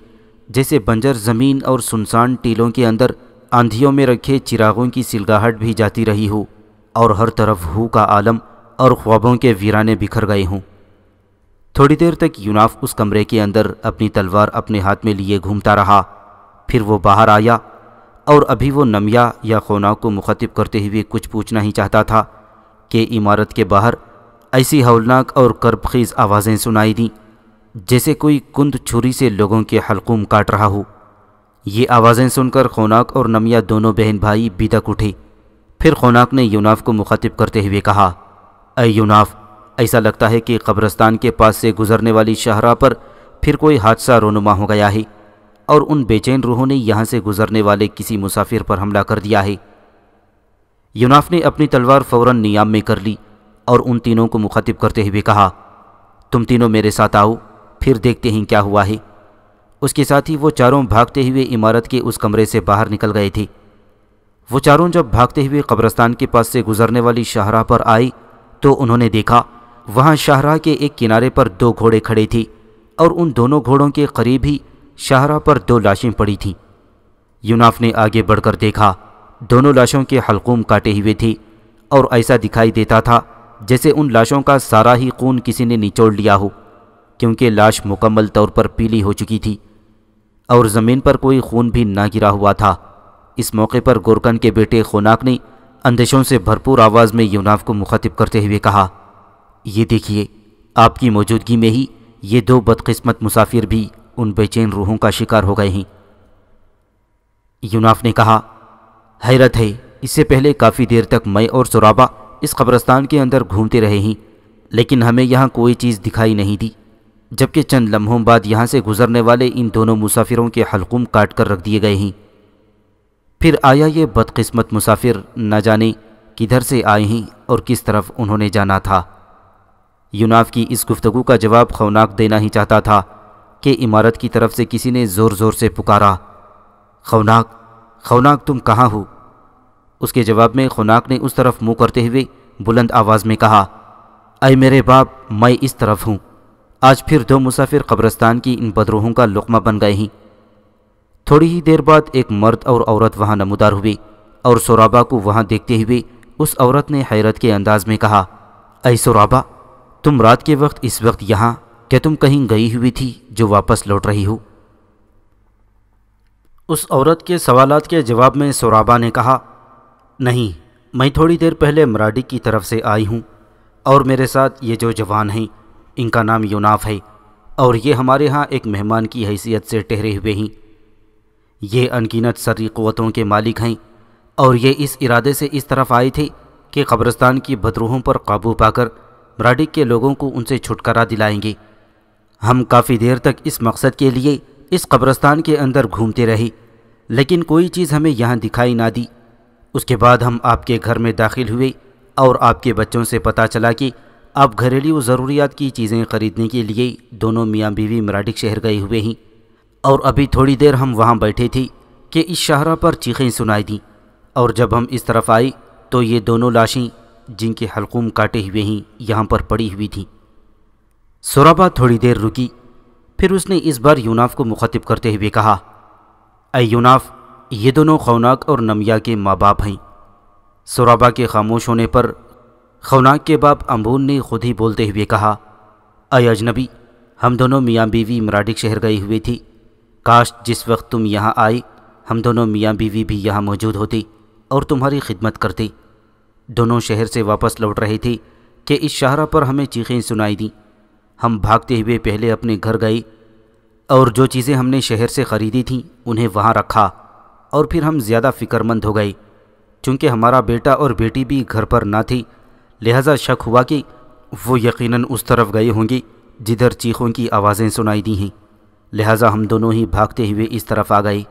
जैसे बंजर ज़मीन और सुनसान टीलों के अंदर आंधियों में रखे चिरागों की सिलगाहट भी जाती रही हो और हर तरफ हु का आलम और ख्वाबों के वीराने बिखर गए हूँ थोड़ी देर तक यूनाफ उस कमरे के अंदर अपनी तलवार अपने हाथ में लिए घूमता रहा फिर वो बाहर आया और अभी वो नमिया या खोना को मुखातिब करते हुए कुछ पूछना ही चाहता था कि इमारत के बाहर ऐसी हौलनाक और कर्बखेज़ आवाज़ें सुनाई दीं जैसे कोई कुंद छुरी से लोगों के हलकूम काट रहा हो ये आवाज़ें सुनकर खोनाक और नमिया दोनों बहन भाई बिदक उठे फिर खोनाक ने यूनाफ को मुखातिब करते हुए कहा अयूनाफ ऐसा लगता है कि कब्रस्तान के पास से गुजरने वाली शाहरा पर फिर कोई हादसा रोनुमा हो गया है और उन बेचैन रूहों ने यहाँ से गुजरने वाले किसी मुसाफिर पर हमला कर दिया है यूनाफ ने अपनी तलवार फौरन नियाम में कर ली और उन तीनों को मुखातिब करते हुए कहा तुम तीनों मेरे साथ आओ फिर देखते हैं क्या हुआ है उसके साथ ही वो चारों भागते हुए इमारत के उस कमरे से बाहर निकल गए थे वो चारों जब भागते हुए कब्रस्तान के पास से गुजरने वाली शाहरा पर आई तो उन्होंने देखा वहाँ शाहरा के एक किनारे पर दो घोड़े खड़े थे और उन दोनों घोड़ों के करीब ही शाहरा पर दो लाशें पड़ी थीं यूनाफ ने आगे बढ़कर देखा दोनों लाशों के हलकूम काटे हुए थे और ऐसा दिखाई देता था जैसे उन लाशों का सारा ही खून किसी ने निचोड़ लिया हो क्योंकि लाश मुकम्मल तौर पर पीली हो चुकी थी और ज़मीन पर कोई खून भी ना गिरा हुआ था इस मौके पर गोरकन के बेटे खोनाक ने अंदेशों से भरपूर आवाज़ में यूनाफ को मुखातिब करते हुए कहा ये देखिए आपकी मौजूदगी में ही ये दो बदकिस्मत मुसाफिर भी उन बेचैन रूहों का शिकार हो गए हैं यूनाफ ने कहा हैरत है इससे पहले काफ़ी देर तक मैं और सुराबा इस कब्रस्तान के अंदर घूमते रहे हैं लेकिन हमें यहाँ कोई चीज़ दिखाई नहीं दी जबकि चंद लम्हों बाद यहाँ से गुजरने वाले इन दोनों मुसाफिरों के हलकुम काट कर रख दिए गए हैं फिर आया ये बदकिस्मत मुसाफिर न जाने किधर से आए हैं और किस तरफ उन्होंने जाना था यूनाफ की इस गुफ्तगु का जवाब खौनाक देना ही चाहता था कि इमारत की तरफ से किसी ने ज़ोर ज़ोर से पुकारा खौनाक खौनाक तुम कहाँ हो उसके जवाब में खौनाक ने उस तरफ मुँह करते हुए बुलंद आवाज़ में कहा अय मेरे बाप मैं इस तरफ हूँ आज फिर दो मुसाफिर कब्रस्तान की इन बदरोहों का लुकमा बन गए हैं थोड़ी ही देर बाद एक मर्द और औरत वहाँ नमूदार हुई और सोराबा को वहाँ देखते हुए उस औरत ने हैरत के अंदाज में कहा अय सोराबा तुम रात के वक्त इस वक्त यहाँ क्या तुम कहीं गई हुई थी जो वापस लौट रही हो उस औरत के सवालत के जवाब में सोराबा ने कहा नहीं मैं थोड़ी देर पहले मराडी की तरफ से आई हूँ और मेरे साथ ये जो जवान हैं इनका नाम यूनाफ है और ये हमारे यहाँ एक मेहमान की हैसियत से ठहरे हुए हैं ये अनगिनत सरी क़वतों के मालिक हैं और ये इस इरादे से इस तरफ आए थे कि कब्रस्तान की बदरूहों पर काबू पाकर मराडिक के लोगों को उनसे छुटकारा दिलाएंगे हम काफ़ी देर तक इस मकसद के लिए इस कब्रस्तान के अंदर घूमते रहे लेकिन कोई चीज़ हमें यहाँ दिखाई ना दी उसके बाद हम आपके घर में दाखिल हुए और आपके बच्चों से पता चला कि आप घरेलू ज़रूरियात की चीज़ें ख़रीदने के लिए दोनों मियाँ बीवी मराडिक शहर गए हुए हैं और अभी थोड़ी देर हम वहाँ बैठे थे कि इस शाहरा पर चीखें सुनाई दी और जब हम इस तरफ आई तो ये दोनों लाशें जिनके हलकूम काटे हुए ही यहाँ पर पड़ी हुई थी सुराबा थोड़ी देर रुकी फिर उसने इस बार यूनाफ को मुखातिब करते हुए कहा अय यूनाफ ये दोनों खौनाक और नमिया के माँ बाप हैं सुराबा के खामोश होने पर खौनाक के बाप अम्बून ने खुद ही बोलते हुए कहा अय अजनबी हम दोनों मियाँ बीवी मराडिक शहर गए हुए थी काश जिस वक्त तुम यहाँ आई हम दोनों मियाँ बीवी भी यहाँ मौजूद होती और तुम्हारी खिदमत करती दोनों शहर से वापस लौट रही थी कि इस शाहरा पर हमें चीखें सुनाई दी हम भागते हुए पहले अपने घर गए और जो चीज़ें हमने शहर से ख़रीदी थीं उन्हें वहाँ रखा और फिर हम ज़्यादा फ़िक्रमंद हो गए चूँकि हमारा बेटा और बेटी भी घर पर ना थी लिहाजा शक हुआ कि वो यकीनन उस तरफ गए होंगी जिधर चीखों की आवाज़ें सुनाई दी हैं लिहाजा हम दोनों ही भागते हुए इस तरफ आ गए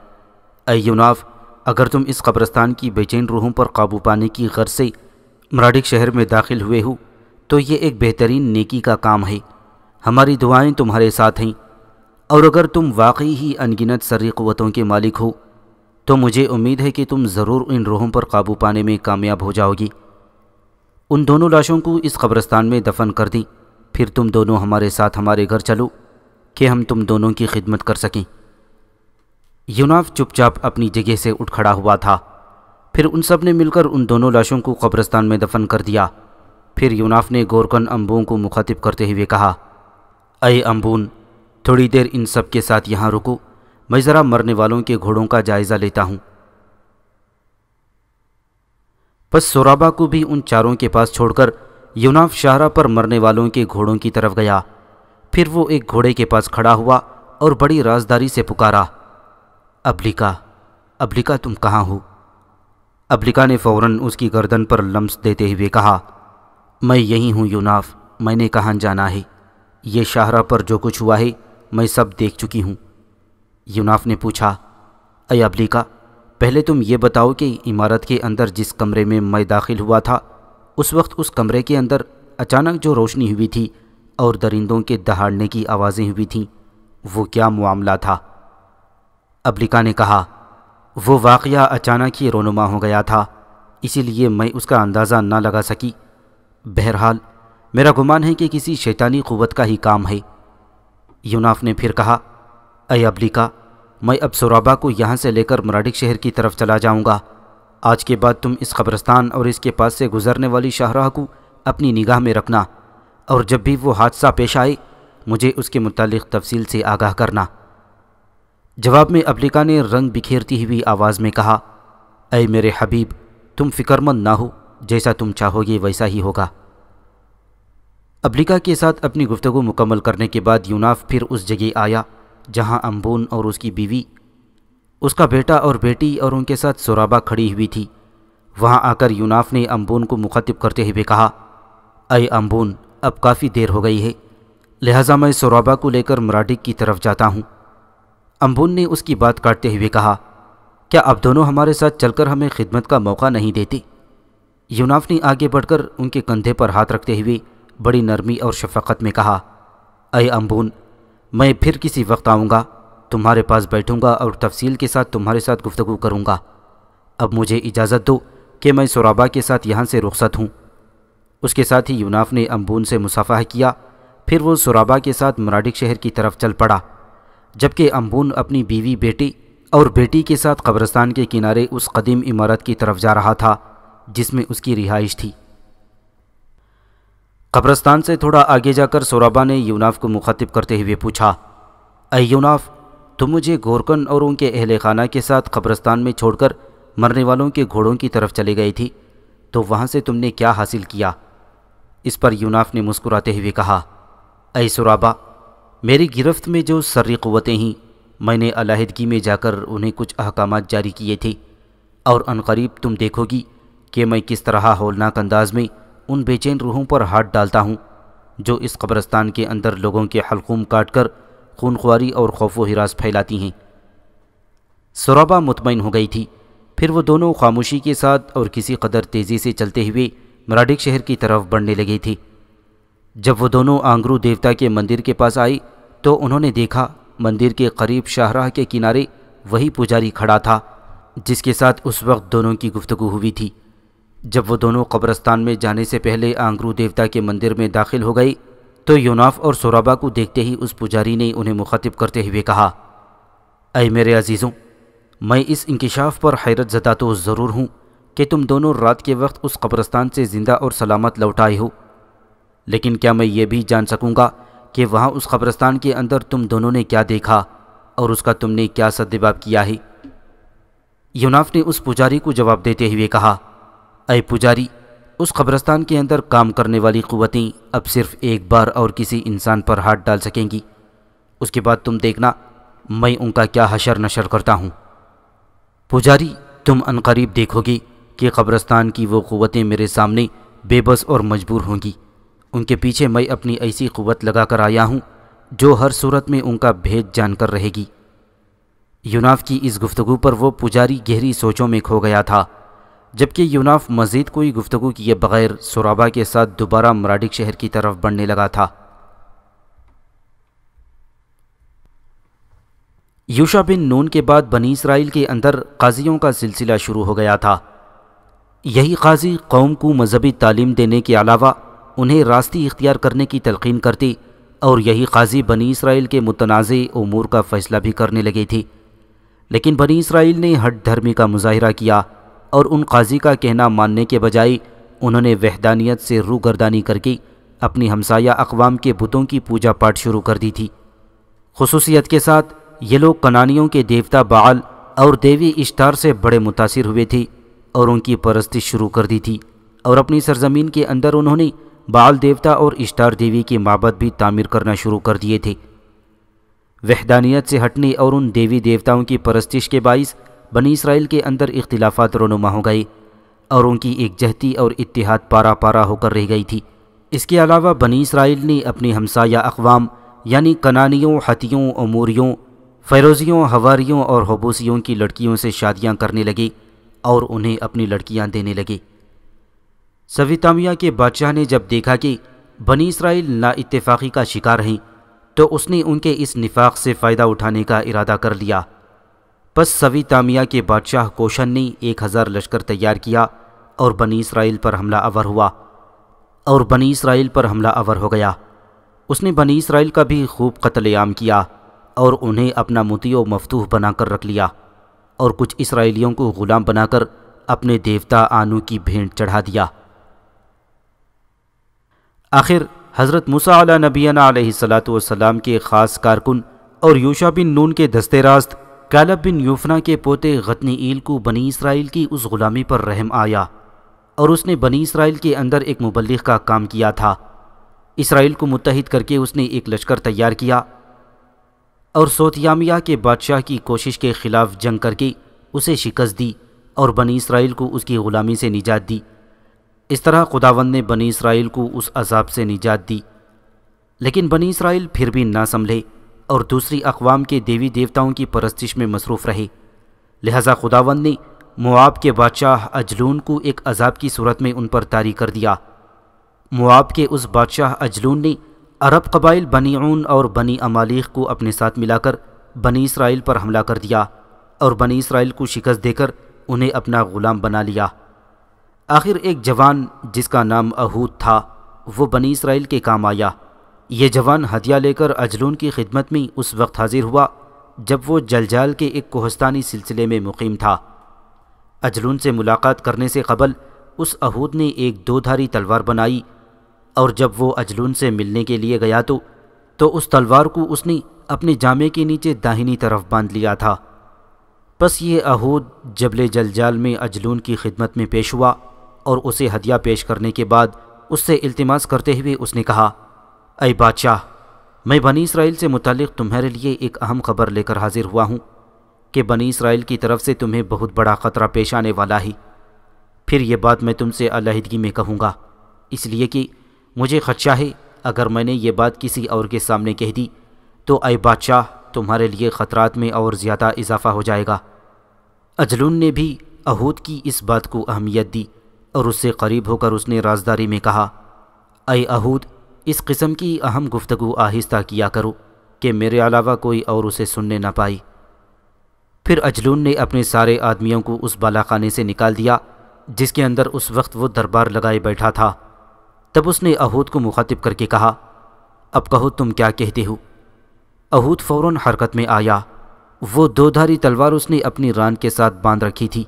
अयुनाफ अगर तुम इस कब्रस्तान की बेचैन रूहों पर काबू पाने की गर्ज से मराडिक शहर में दाखिल हुए हो तो ये एक बेहतरीन नेकी का काम है हमारी दुआएं तुम्हारे साथ हैं और अगर तुम वाकई ही अनगिनत सर्री क़वतों के मालिक हो तो मुझे उम्मीद है कि तुम ज़रूर इन रूहों पर काबू पाने में कामयाब हो जाओगी उन दोनों लाशों को इस कब्रस्तान में दफन कर दी फिर तुम दोनों हमारे साथ हमारे घर चलो कि हम तुम दोनों की खिदमत कर सकें यूनाफ चुपचाप अपनी जगह से उठ खड़ा हुआ था फिर उन सब ने मिलकर उन दोनों लाशों को कब्रस्तान में दफन कर दिया फिर यूनाफ ने गोरकन अम्बुओं को मुखातिब करते हुए कहा अय अम्बून थोड़ी देर इन सब के साथ यहाँ रुको मैं ज़रा मरने वालों के घोड़ों का जायज़ा लेता हूँ बस सोराबा को भी उन चारों के पास छोड़कर यूनाफ शाहरा पर मरने वालों के घोड़ों की तरफ गया फिर वो एक घोड़े के पास खड़ा हुआ और बड़ी राजदारी से पुकारा अब्लिका अब्लिका तुम कहाँ हो अब्लिका ने फौरन उसकी गर्दन पर लम्स देते हुए कहा मैं यहीं हूँ यूनाफ मैंने कहाँ जाना है ये शाहरा पर जो कुछ हुआ है मैं सब देख चुकी हूँ यूनाफ ने पूछा अय अब्लिका पहले तुम ये बताओ कि इमारत के अंदर जिस कमरे में मैं दाखिल हुआ था उस वक्त उस कमरे के अंदर अचानक जो रोशनी हुई थी और दरिंदों के दहाड़ने की आवाज़ें हुई थीं वो क्या मामला था अब्लिका ने कहा वो वाक़ अचानक ही रोनुमा हो गया था इसीलिए मैं उसका अंदाज़ा ना लगा सकी बहरहाल मेरा गुमान है कि किसी शैतानी क़वत का ही काम है यूनाफ ने फिर कहा अय अब्लिका मैं अब सराबा को यहाँ से लेकर मराडिक शहर की तरफ चला जाऊँगा आज के बाद तुम इस कब्रस्तान और इसके पास से गुज़रने वाली शाहराह को अपनी निगाह में रखना और जब भी वो हादसा पेश आए मुझे उसके मुतल तफसील से आगाह करना जवाब में अब्लिका ने रंग बिखेरती हुई आवाज़ में कहा अय मेरे हबीब तुम फिक्रमंद ना हो जैसा तुम चाहोगे वैसा ही होगा अब्लिका के साथ अपनी गुफ्तु मुकम्मल करने के बाद यूनाफ फिर उस जगह आया जहां अम्बून और उसकी बीवी उसका बेटा और बेटी और उनके साथ सोराबा खड़ी हुई थी वहां आकर यूनाफ ने अम्बून को मुखातिब करते हुए कहा अय अम्बून अब काफ़ी देर हो गई है लिहाजा मैं सोराबा को लेकर मराडिक की तरफ जाता हूँ अम्बुन ने उसकी बात काटते हुए कहा क्या आप दोनों हमारे साथ चलकर हमें खिदमत का मौका नहीं देते यूनाफ ने आगे बढ़कर उनके कंधे पर हाथ रखते हुए बड़ी नरमी और शफकत में कहा अय अम्बुन मैं फिर किसी वक्त आऊँगा तुम्हारे पास बैठूँगा और तफसील के साथ तुम्हारे साथ गुफ्तु करूँगा अब मुझे इजाज़त दो कि मैं सोराबा के साथ यहाँ से रुखसत हूँ उसके साथ ही यूनाफ ने अम्बून से मुसाफा किया फिर वो सुराबा के साथ मराडिक शहर की तरफ चल पड़ा जबकि अम्बून अपनी बीवी बेटी और बेटी के साथ कब्रस्तान के किनारे उस कदीम इमारत की तरफ जा रहा था जिसमें उसकी रिहाइश थी कब्रस्तान से थोड़ा आगे जाकर सोराबा ने यूनाफ को मुखातिब करते हुए पूछा अय यूनाफ तुम मुझे गोरकन और उनके अहल खाना के साथ कब्रस्तान में छोड़कर मरने वालों के घोड़ों की तरफ चले गई थी तो वहाँ से तुमने क्या हासिल किया इस पर यूनाफ ने मुस्कुराते हुए कहा ऐ सुराबा मेरी गिरफ्त में जो सर्री क़वतें हैं मैंने अलाहदगी में जाकर उन्हें कुछ अहकाम जारी किए थे और अनकरीब तुम देखोगी कि मैं किस तरह होलनाक अंदाज में उन बेचैन रूहों पर हाथ डालता हूँ जो इस कब्रस्तान के अंदर लोगों के हलकूम काट कर खून और खौफ हिरास फैलाती हैं सुराबा मुतमिन हो गई थी फिर वो दोनों खामोशी के साथ और किसी कदर तेज़ी से चलते हुए मराठिक शहर की तरफ बढ़ने लगी थी जब वो दोनों आंगरू देवता के मंदिर के पास आई तो उन्होंने देखा मंदिर के करीब शाहराह के किनारे वही पुजारी खड़ा था जिसके साथ उस वक्त दोनों की गुफ्तगु हुई थी जब वो दोनों कब्रस्तान में जाने से पहले आंगरू देवता के मंदिर में दाखिल हो गई तो यूनाफ और सोराबा को देखते ही उस पुजारी ने उन्हें मुखातिब करते हुए कहा अय मेरे अजीज़ों मैं इस इंकशाफ पर हैरत ज़दा तो ज़रूर हूँ कि तुम दोनों रात के वक्त उस कब्रस्तान से ज़िंदा और सलामत लौट आए हो लेकिन क्या मैं ये भी जान सकूँगा कि वहाँ उस कब्रस्तान के अंदर तुम दोनों ने क्या देखा और उसका तुमने क्या सदबाब किया है यूनाफ ने उस पुजारी को जवाब देते हुए कहा अय पुजारी उस कब्रस्तान के अंदर काम करने वाली क़वतें अब सिर्फ एक बार और किसी इंसान पर हाथ डाल सकेंगी उसके बाद तुम देखना मैं उनका क्या हशर नशर करता हूँ पुजारी तुम अनकरीब देखोगी कि कब्रस्तान की वो क़वतें मेरे सामने बेबस और मजबूर होंगी उनके पीछे मैं अपनी ऐसी क़वत लगा कर आया हूँ जो हर सूरत में उनका भेद जानकर रहेगी यूनाफ की इस गुफ्तु पर वो पुजारी गहरी सोचों में खो गया था जबकि यूनाफ मज़ीद कोई गुफ्तु किए बगैर सराबा के साथ दोबारा मराडिक शहर की तरफ बढ़ने लगा था यूशा बिन नून के बाद बनी इसराइल के अंदर काजियों का सिलसिला शुरू हो गया था यही खाज़ी कौम को मजहबी तालीम देने के अलावा उन्हें रास्ती इख्तियार करने की तलकिन करती और यही खाज़ी बनी इसराइल के मुतनाज़ उमूर का फ़ैसला भी करने लगी थी लेकिन बनी इसराइल ने हट धर्मी का मुजाहरा किया और उन खाज़ी का कहना मानने के बजाय उन्होंने वहदानियत से रू गर्दानी करके अपनी हमसाया अकवाम के बुतों की पूजा पाठ शुरू कर दी थी खसूसियत के साथ ये लोग कनानियों के देवता बाल और देवी इश्तार से बड़े मुतासर हुए थी और उनकी परस्तिश शुरू कर दी थी और अपनी सरजमीन के अंदर उन्होंने बाल देवता और इष्टार देवी के माबद भी तामीर करना शुरू कर दिए थे वहदानियत से हटने और उन देवी देवताओं की परस्तिश के बाईस बनी इसराइल के अंदर इख्तलाफा रोनुमा हो गए और उनकी एक जहती और इतिहाद पारा पारा होकर रह गई थी इसके अलावा बनी इसराइल ने अपने हमसाया अकवाम यानी कनानियों हतियों अमूरियों फ़ैरोज़ियों हवारीयों और हबूसियों की लड़कियों से शादियाँ करने लगे और उन्हें अपनी लड़कियां देने लगे सवितामिया के बादशाह ने जब देखा कि बनी इसराइल नाइतफाक़ी का शिकार हैं तो उसने उनके इस निफाक से फ़ायदा उठाने का इरादा कर लिया बस सवितामिया के बादशाह कोशन ने एक हज़ार लश्कर तैयार किया और बनी इसराइल पर हमला अवर हुआ और बनी इसराइल पर हमला अवर हो गया उसने बनी इसराइल का भी खूब कत्लेआम किया और उन्हें अपना मुतियो मफतूह बनाकर रख लिया और कुछ इसराइलियों को ग़ुलाम बनाकर अपने देवता आनू की भेंट चढ़ा दिया आखिर हज़रत मूसा नबीना के ख़ास कारकुन और यूशा बिन नून के दस्ते रास्त कैलब बिन यूफना के पोते गतनी ईल को बनी इसराइल की उस ग़ुलामी पर रहम आया और उसने बनी इसराइल के अंदर एक मुबलिक का काम किया था इसराइल को मुतहद करके उसने एक लश्कर तैयार किया और सोतियामिया के बादशाह की कोशिश के खिलाफ जंग करके उसे शिकस्त दी और बनी इसराइल को उसकी ग़ुलामी से निजात दी इस तरह खुदावन ने बनी इसराइल को उस अजाब से निजात दी लेकिन बनी इसराइल फिर भी ना संभले और दूसरी अकवाम के देवी देवताओं की परस्तिश में मसरूफ़ रहे लिहाजा खुदावन ने मुआब के बादशाह अजलून को एक अजाब की सूरत में उन पर तारी कर दिया मुआब के उस बादशाह अजलून ने अरब कबाइल बनी ऊन और बनी अमालीख को अपने साथ मिलाकर बनी इसराइल पर हमला कर दिया और बनी इसराइल को शिकस्त देकर उन्हें अपना ग़ुलाम बना लिया आखिर एक जवान जिसका नाम अहूद था वो बनी इसराइल के काम आया ये जवान हदिया लेकर अजलून की खिदमत में उस वक्त हाजिर हुआ जब वो जलजाल के एक कोहस्तानी सिलसिले में मुकीम था अजलून से मुलाकात करने से कबल उस अहूद ने एक दोधारी तलवार बनाई और जब वो अजलून से मिलने के लिए गया तो तो उस तलवार को उसने अपने जामे के नीचे दाहिनी तरफ बांध लिया था बस ये अहूद जबले जलजाल में अजलून की खिदमत में पेश हुआ और उसे हदिया पेश करने के बाद उससे इल्तिमास करते हुए उसने कहा अय बादशाह मैं बनी इसराइल से मुतक़ तुम्हारे लिए एक अहम खबर लेकर हाजिर हुआ हूँ कि बनी इसराइल की तरफ से तुम्हें बहुत बड़ा ख़तरा पेश आने वाला है फिर यह बात मैं तुमसे अलहदगी में कहूँगा इसलिए कि मुझे खदशा है अगर मैंने ये बात किसी और के सामने कह दी तो अय बादशाह तुम्हारे लिए ख़तरात में और ज़्यादा इजाफा हो जाएगा अजलून ने भी अहूद की इस बात को अहमियत दी और उससे करीब होकर उसने राजदारी में कहा अय अहूद इस किस्म की अहम गुफ्तु आहिस्ता किया करो कि मेरे अलावा कोई और उसे सुनने ना पाई फिर अजलून ने अपने सारे आदमियों को उस बालाखाने से निकाल दिया जिसके अंदर उस वक्त वो दरबार लगाए बैठा था तब उसने अहूद को मुखातिब करके कहा अब कहो तुम क्या कहते हो अहूद फ़ौर हरकत में आया वो दोधारी तलवार उसने अपनी रान के साथ बांध रखी थी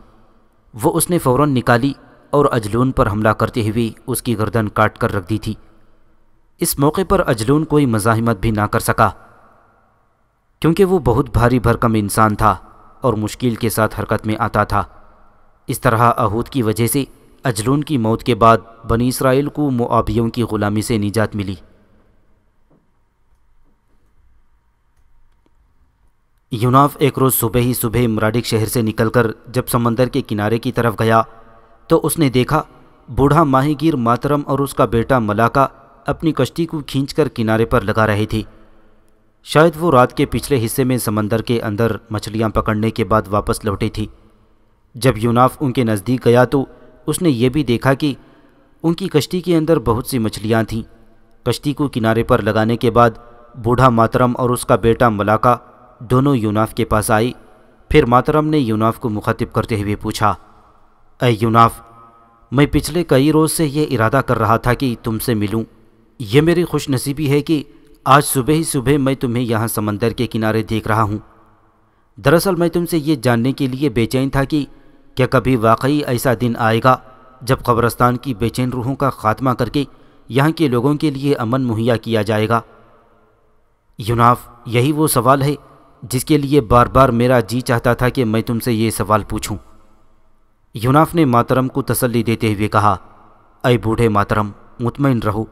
वो उसने फ़ौरन निकाली और अजलून पर हमला करते हुए उसकी गर्दन काट कर रख दी थी इस मौके पर अजलून कोई मज़ाहिमत भी ना कर सका क्योंकि वो बहुत भारी भरकम इंसान था और मुश्किल के साथ हरकत में आता था इस तरह अहूद की वजह से अजलून की मौत के बाद बनी इसराइल को मुआबियों की ग़ुलामी से निजात मिली यूनाफ एक रोज़ सुबह ही सुबह मराडिक शहर से निकलकर जब समंदर के किनारे की तरफ गया तो उसने देखा बूढ़ा माहीगीर मातरम और उसका बेटा मलाका अपनी कश्ती को खींचकर किनारे पर लगा रही थी शायद वो रात के पिछले हिस्से में समंदर के अंदर मछलियां पकड़ने के बाद वापस लौटी थी जब यूनाफ उनके नज़दीक गया तो उसने ये भी देखा कि उनकी कश्ती के अंदर बहुत सी मछलियाँ थीं कश्ती को किनारे पर लगाने के बाद बूढ़ा मातरम और उसका बेटा मलाका दोनों यूनाफ के पास आई फिर मातरम ने यूनाफ को मुखातिब करते हुए पूछा ए यूनाफ मैं पिछले कई रोज़ से यह इरादा कर रहा था कि तुमसे मिलूं। यह मेरी खुशनसीबी है कि आज सुबह ही सुबह मैं तुम्हें यहाँ समंदर के किनारे देख रहा हूँ दरअसल मैं तुमसे ये जानने के लिए बेचैन था कि क्या कभी वाकई ऐसा दिन आएगा जब कब्रस्तान की बेचैन रूहों का खात्मा करके यहाँ के लोगों के लिए अमन मुहैया किया जाएगा यूनाफ यही वो सवाल है जिसके लिए बार बार मेरा जी चाहता था कि मैं तुमसे ये सवाल पूछूं। यूनाफ ने मातरम को तसल्ली देते हुए कहा अय बूढ़े मातरम मुतमिन रहो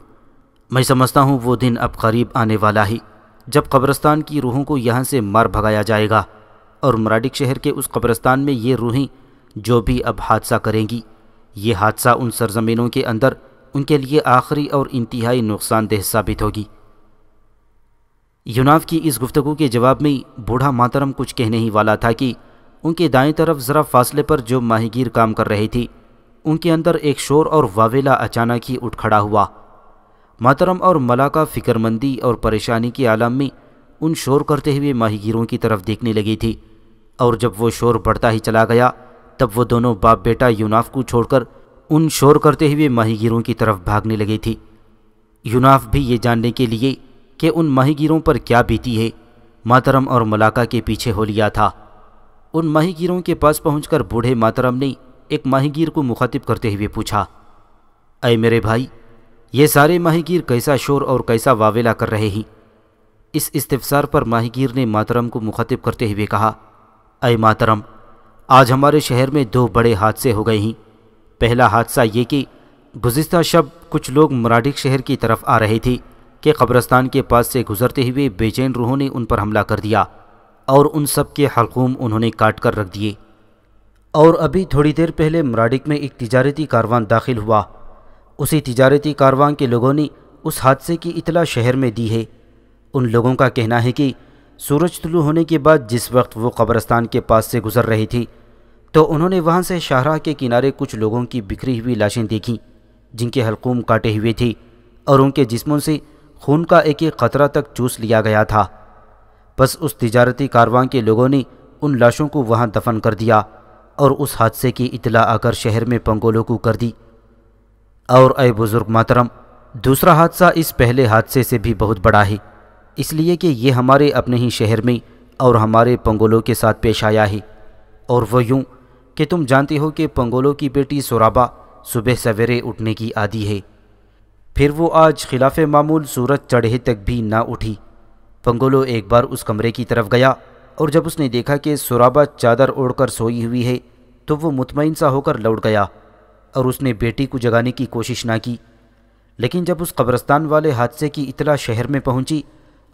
मैं समझता हूँ वो दिन अब करीब आने वाला ही जब कब्रस्तान की रूहों को यहाँ से मार भगाया जाएगा और मराडिक शहर के उस कब्रस्तान में ये रूहें जो भी अब हादसा करेंगी ये हादसा उन सरजमीनों के अंदर उनके लिए आखिरी और इंतहाई नुकसानदेह साबित होगी यूनाव की इस गुफ्तगु के जवाब में बूढ़ा मातरम कुछ कहने ही वाला था कि उनके दाएं तरफ ज़रा फासले पर जो माहिगीर काम कर रही थी उनके अंदर एक शोर और वावेला अचानक ही उठ खड़ा हुआ मातरम और मलाका फ़िक्रमंदी और परेशानी के आलम में उन शोर करते हुए माहिगीरों की तरफ देखने लगी थी और जब वो शोर बढ़ता ही चला गया तब वो दोनों बाप बेटा यूनाफ को छोड़कर उन शोर करते हुए माहीगिरों की तरफ भागने लगी थी यूनाफ भी ये जानने के लिए कि उन माहीगिरों पर क्या बीती है मातरम और मलाका के पीछे हो लिया था उन माहीगिरों के पास पहुंचकर बूढ़े मातरम ने एक माहीगीर को मुखातिब करते हुए पूछा अय मेरे भाई ये सारे माहीगीर कैसा शोर और कैसा वावेला कर रहे हैं इस इस्तफसार पर माहीगीर ने मातरम को मुखातिब करते हुए कहा अय मातरम आज हमारे शहर में दो बड़े हादसे हो गए हैं पहला हादसा ये कि गुज्त शब कुछ लोग मराठिक शहर की तरफ आ रहे थे कि कब्रस्तान के पास से गुजरते हुए बेचैन रूहों ने उन पर हमला कर दिया और उन सब के हलकूम उन्होंने काट कर रख दिए और अभी थोड़ी देर पहले मराडिक में एक तजारती कारवान दाखिल हुआ उसी तजारती कारवान के लोगों ने उस हादसे की इतला शहर में दी है उन लोगों का कहना है कि सूरज तुलू होने के बाद जिस वक्त वो कब्रस्तान के पास से गुजर रही थी तो उन्होंने वहाँ से शाहरा के किनारे कुछ लोगों की बिखरी हुई लाशें देखी जिनके हलकूम काटे हुए थे और उनके जिस्मों से खून का एक एक ख़तरा तक चूस लिया गया था बस उस तजारती कारवां के लोगों ने उन लाशों को वहाँ दफन कर दिया और उस हादसे की इतला आकर शहर में पंगोलों को कर दी और अय बुज़ुर्ग मातरम दूसरा हादसा इस पहले हादसे से भी बहुत बड़ा है इसलिए कि ये हमारे अपने ही शहर में और हमारे पंगोलों के साथ पेश आया है और वह यूँ कि तुम जानते हो कि पंगोलों की बेटी सोराबा सुबह सवेरे उठने की आदि है फिर वो आज खिलाफ मामूल सूरज चढ़े तक भी ना उठी पंगोलो एक बार उस कमरे की तरफ गया और जब उसने देखा कि सोराबा चादर ओढ़कर सोई हुई है तो वो मुतमिन सा होकर लौट गया और उसने बेटी को जगाने की कोशिश ना की लेकिन जब उस कब्रस्तान वाले हादसे की इतला शहर में पहुंची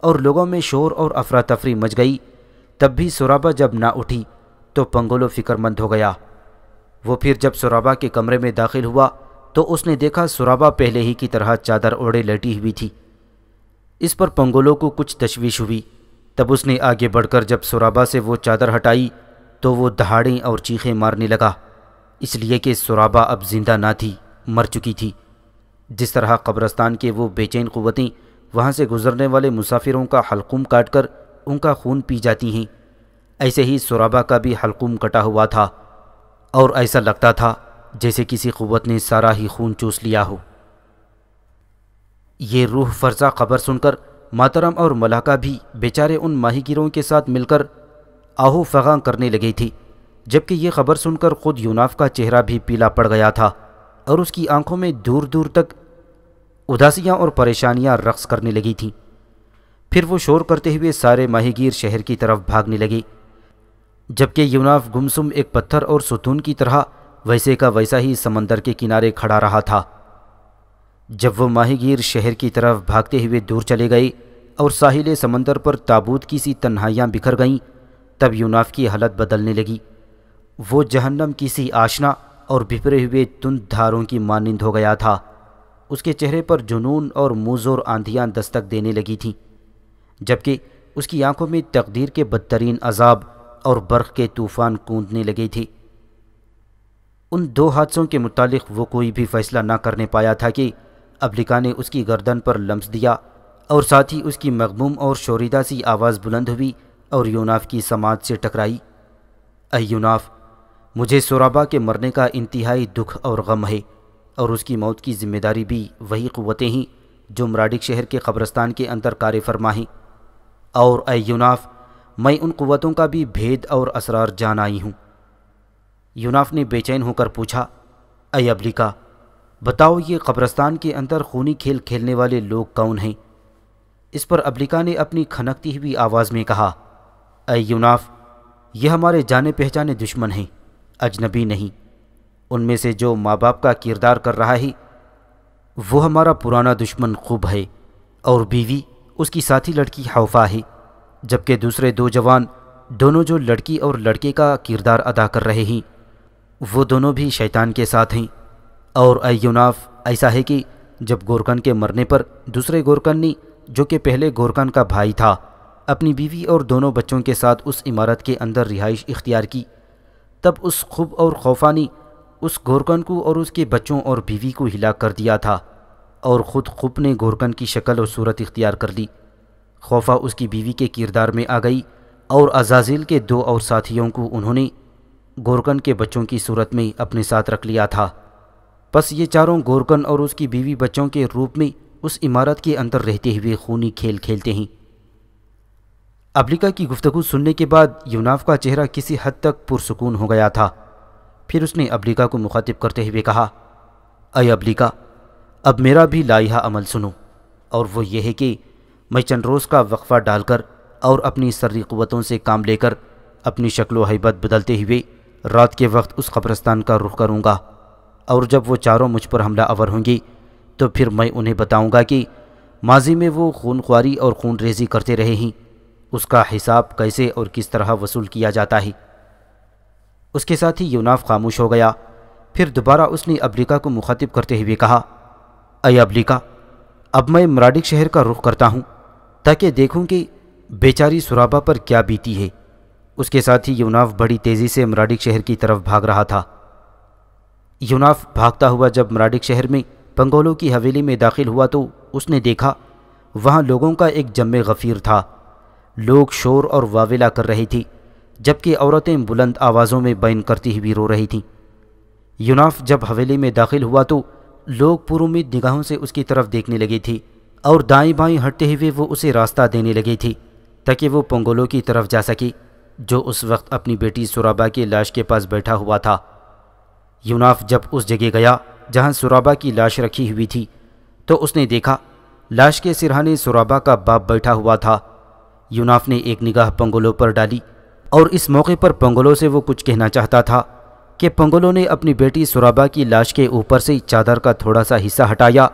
और लोगों में शोर और अफरा तफरी मच गई तब भी सुराबा जब ना उठी तो पंगोलो फिक्रमंद हो गया वो फिर जब सुराबा के कमरे में दाखिल हुआ तो उसने देखा सुराबा पहले ही की तरह चादर ओढ़े लेटी हुई थी इस पर पंगोलो को कुछ तशवीश हुई तब उसने आगे बढ़कर जब सुराबा से वो चादर हटाई तो वो दहाड़ें और चीखें मारने लगा इसलिए कि सुराबा अब जिंदा ना थी मर चुकी थी जिस तरह कब्रस्तान के वो बेचैन क़ुतें वहाँ से गुज़रने वाले मुसाफिरों का हलकुम काटकर उनका खून पी जाती हैं ऐसे ही सुराबा का भी हलकुम कटा हुआ था और ऐसा लगता था जैसे किसी क़वत ने सारा ही खून चूस लिया हो ये रूह फर्जा खबर सुनकर मातरम और मलाका भी बेचारे उन माहिगिरों के साथ मिलकर आहो फगा करने लगी थी जबकि ये खबर सुनकर खुद यूनाफ का चेहरा भी पीला पड़ गया था और उसकी आंखों में दूर दूर तक उदासियाँ और परेशानियाँ रक्स करने लगी थीं फिर वो शोर करते हुए सारे माहिगीर शहर की तरफ भागने लगी जबकि यूनाफ गुमसुम एक पत्थर और सुतून की तरह वैसे का वैसा ही समंदर के किनारे खड़ा रहा था जब वो माहिगीर शहर की तरफ भागते हुए दूर चले गए और साहिल समंदर पर ताबूत की सी तन्हाइयाँ बिखर गईं तब यूनाफ की हालत बदलने लगी वो जहन्नम की सी आशना और बिफरे हुए तुंद धारों की मानंद हो गया था उसके चेहरे पर जुनून और मुजोर आंधियाँ दस्तक देने लगी थीं जबकि उसकी आंखों में तकदीर के बदतरीन अजाब और बर्फ़ के तूफ़ान कूदने लगी थी उन दो हादसों के मुतालिक वो कोई भी फ़ैसला ना करने पाया था कि अबलिका ने उसकी गर्दन पर लम्स दिया और साथ ही उसकी मकमूम और शोरीदा सी आवाज़ बुलंद हुई और यूनाफ की समाज से टकराई अ यूनाफ मुझे सोराबा के मरने का इंतहाई दुख और गम है और उसकी मौत की जिम्मेदारी भी वही क़वतें हैं जो मराडिक शहर के कब्रस्तान के अंदर कार्य फरमा हैं और अ यूनाफ मैं उन क़वतों का भी भेद और असरार जान आई हूँ यूनाफ ने बेचैन होकर पूछा अय अबलिका बताओ ये कब्रस्तान के अंदर खूनी खेल खेलने वाले लोग कौन हैं इस पर अबलिका ने अपनी खनकती हुई आवाज़ में कहा अय यूनाफ ये हमारे जाने पहचाने दुश्मन हैं अजनबी नहीं उनमें से जो माँ बाप का किरदार कर रहा है वो हमारा पुराना दुश्मन खूब है और बीवी उसकी साथी लड़की हौफा है जबकि दूसरे दो जवान दोनों जो लड़की और लड़के का किरदार अदा कर रहे हैं वो दोनों भी शैतान के साथ हैं और अयुनाफ ऐसा है कि जब गोरकन के मरने पर दूसरे गोरकन ने जो कि पहले गोरकन का भाई था अपनी बीवी और दोनों बच्चों के साथ उस इमारत के अंदर रिहाइश इख्तियार की तब उस खुब और खौफा ने उस गोरकन को और उसके बच्चों और बीवी को हिला कर दिया था और ख़ुद खुब ने गोरकन की शक्ल और सूरत इख्तियार कर ली खौफा उसकी बीवी के किरदार में आ गई और अजाजिल के दो और साथियों को उन्होंने गोरकन के बच्चों की सूरत में अपने साथ रख लिया था बस ये चारों गोरकन और उसकी बीवी बच्चों के रूप में उस इमारत के अंदर रहते हुए खूनी खेल खेलते हैं अब्लिका की गुफ्तगु सुनने के बाद यूनाफ का चेहरा किसी हद तक पुरसकून हो गया था फिर उसने अब्लिका को मुखातिब करते हुए कहा अय अब्लिका अब मेरा भी लाइहा अमल सुनो और वो यह है कि मैं चंद रोज़ का वक्फा डालकर और अपनी सर्री क़वतों से काम लेकर अपनी शक्ल हैबत बदलते हुए रात के वक्त उस कब्रस्तान का रुख करूँगा और जब वो चारों मुझ पर हमला अवर होंगी तो फिर मैं उन्हें बताऊँगा कि माजी में वो खून ख्वारी और खून रेजी करते रहे हैं उसका हिसाब कैसे और किस तरह वसूल किया जाता है उसके साथ ही यूनाफ खामोश हो गया फिर दोबारा उसने अब्लिका को मुखातिब करते हुए कहा अय अब्लिका अब मैं मराडिक शहर का रुख करता हूँ ताकि देखूं कि बेचारी सुराबा पर क्या बीती है उसके साथ ही यूनाफ बड़ी तेज़ी से मराडिक शहर की तरफ भाग रहा था यूनाफ भागता हुआ जब मराडिक शहर में पंगोलों की हवेली में दाखिल हुआ तो उसने देखा वहाँ लोगों का एक जमे गफ़ीर था लोग शोर और वावेला कर रही थी जबकि औरतें बुलंद आवाज़ों में बैन करती हुई रो रही थीं यूनाफ जब हवेली में दाखिल हुआ तो लोग पूर्व निगाहों से उसकी तरफ देखने लगी थी और दाएं बाएं हटते हुए वो उसे रास्ता देने लगी थी ताकि वो पोंगोलो की तरफ जा सकी जो उस वक्त अपनी बेटी सुराबा की लाश के पास बैठा हुआ था यूनाफ जब उस जगह गया जहां सुराबा की लाश रखी हुई थी तो उसने देखा लाश के सिरहाने सुराबा का बाप बैठा हुआ था यूनाफ ने एक निगाह पंगोलो पर डाली और इस मौके पर पंगोलो से वो कुछ कहना चाहता था कि पंगोलो ने अपनी बेटी सुराबा की लाश के ऊपर से चादर का थोड़ा सा हिस्सा हटाया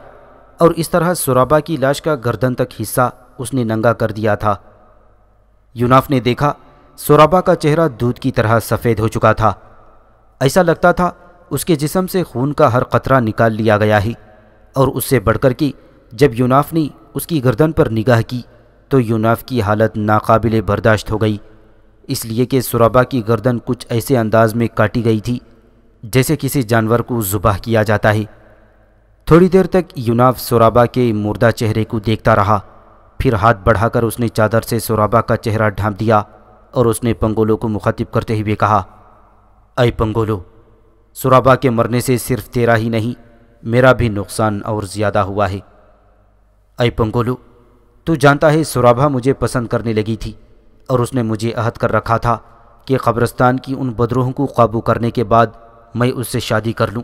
और इस तरह सुराबा की लाश का गर्दन तक हिस्सा उसने नंगा कर दिया था यूनाफ ने देखा सुराबा का चेहरा दूध की तरह सफ़ेद हो चुका था ऐसा लगता था उसके जिसम से खून का हर कतरा निकाल लिया गया ही और उससे बढ़कर कि जब यूनाफ ने उसकी गर्दन पर निगाह की तो यूनाफ की हालत नाकाबिल बर्दाश्त हो गई इसलिए कि सुराबा की गर्दन कुछ ऐसे अंदाज में काटी गई थी जैसे किसी जानवर को जुबाह किया जाता है थोड़ी देर तक यूनाव सोराबा के मुर्दा चेहरे को देखता रहा फिर हाथ बढ़ाकर उसने चादर से सोराबा का चेहरा ढांप दिया और उसने पंगोलो को मुखातिब करते हुए कहा अय पंगोलो सोराबा के मरने से सिर्फ तेरा ही नहीं मेरा भी नुकसान और ज़्यादा हुआ है अय पंगोलो तू जानता है सुराबा मुझे पसंद करने लगी थी और उसने मुझे अहद कर रखा था कि कब्रस्तान की उन बदरोहों को काबू करने के बाद मैं उससे शादी कर लूँ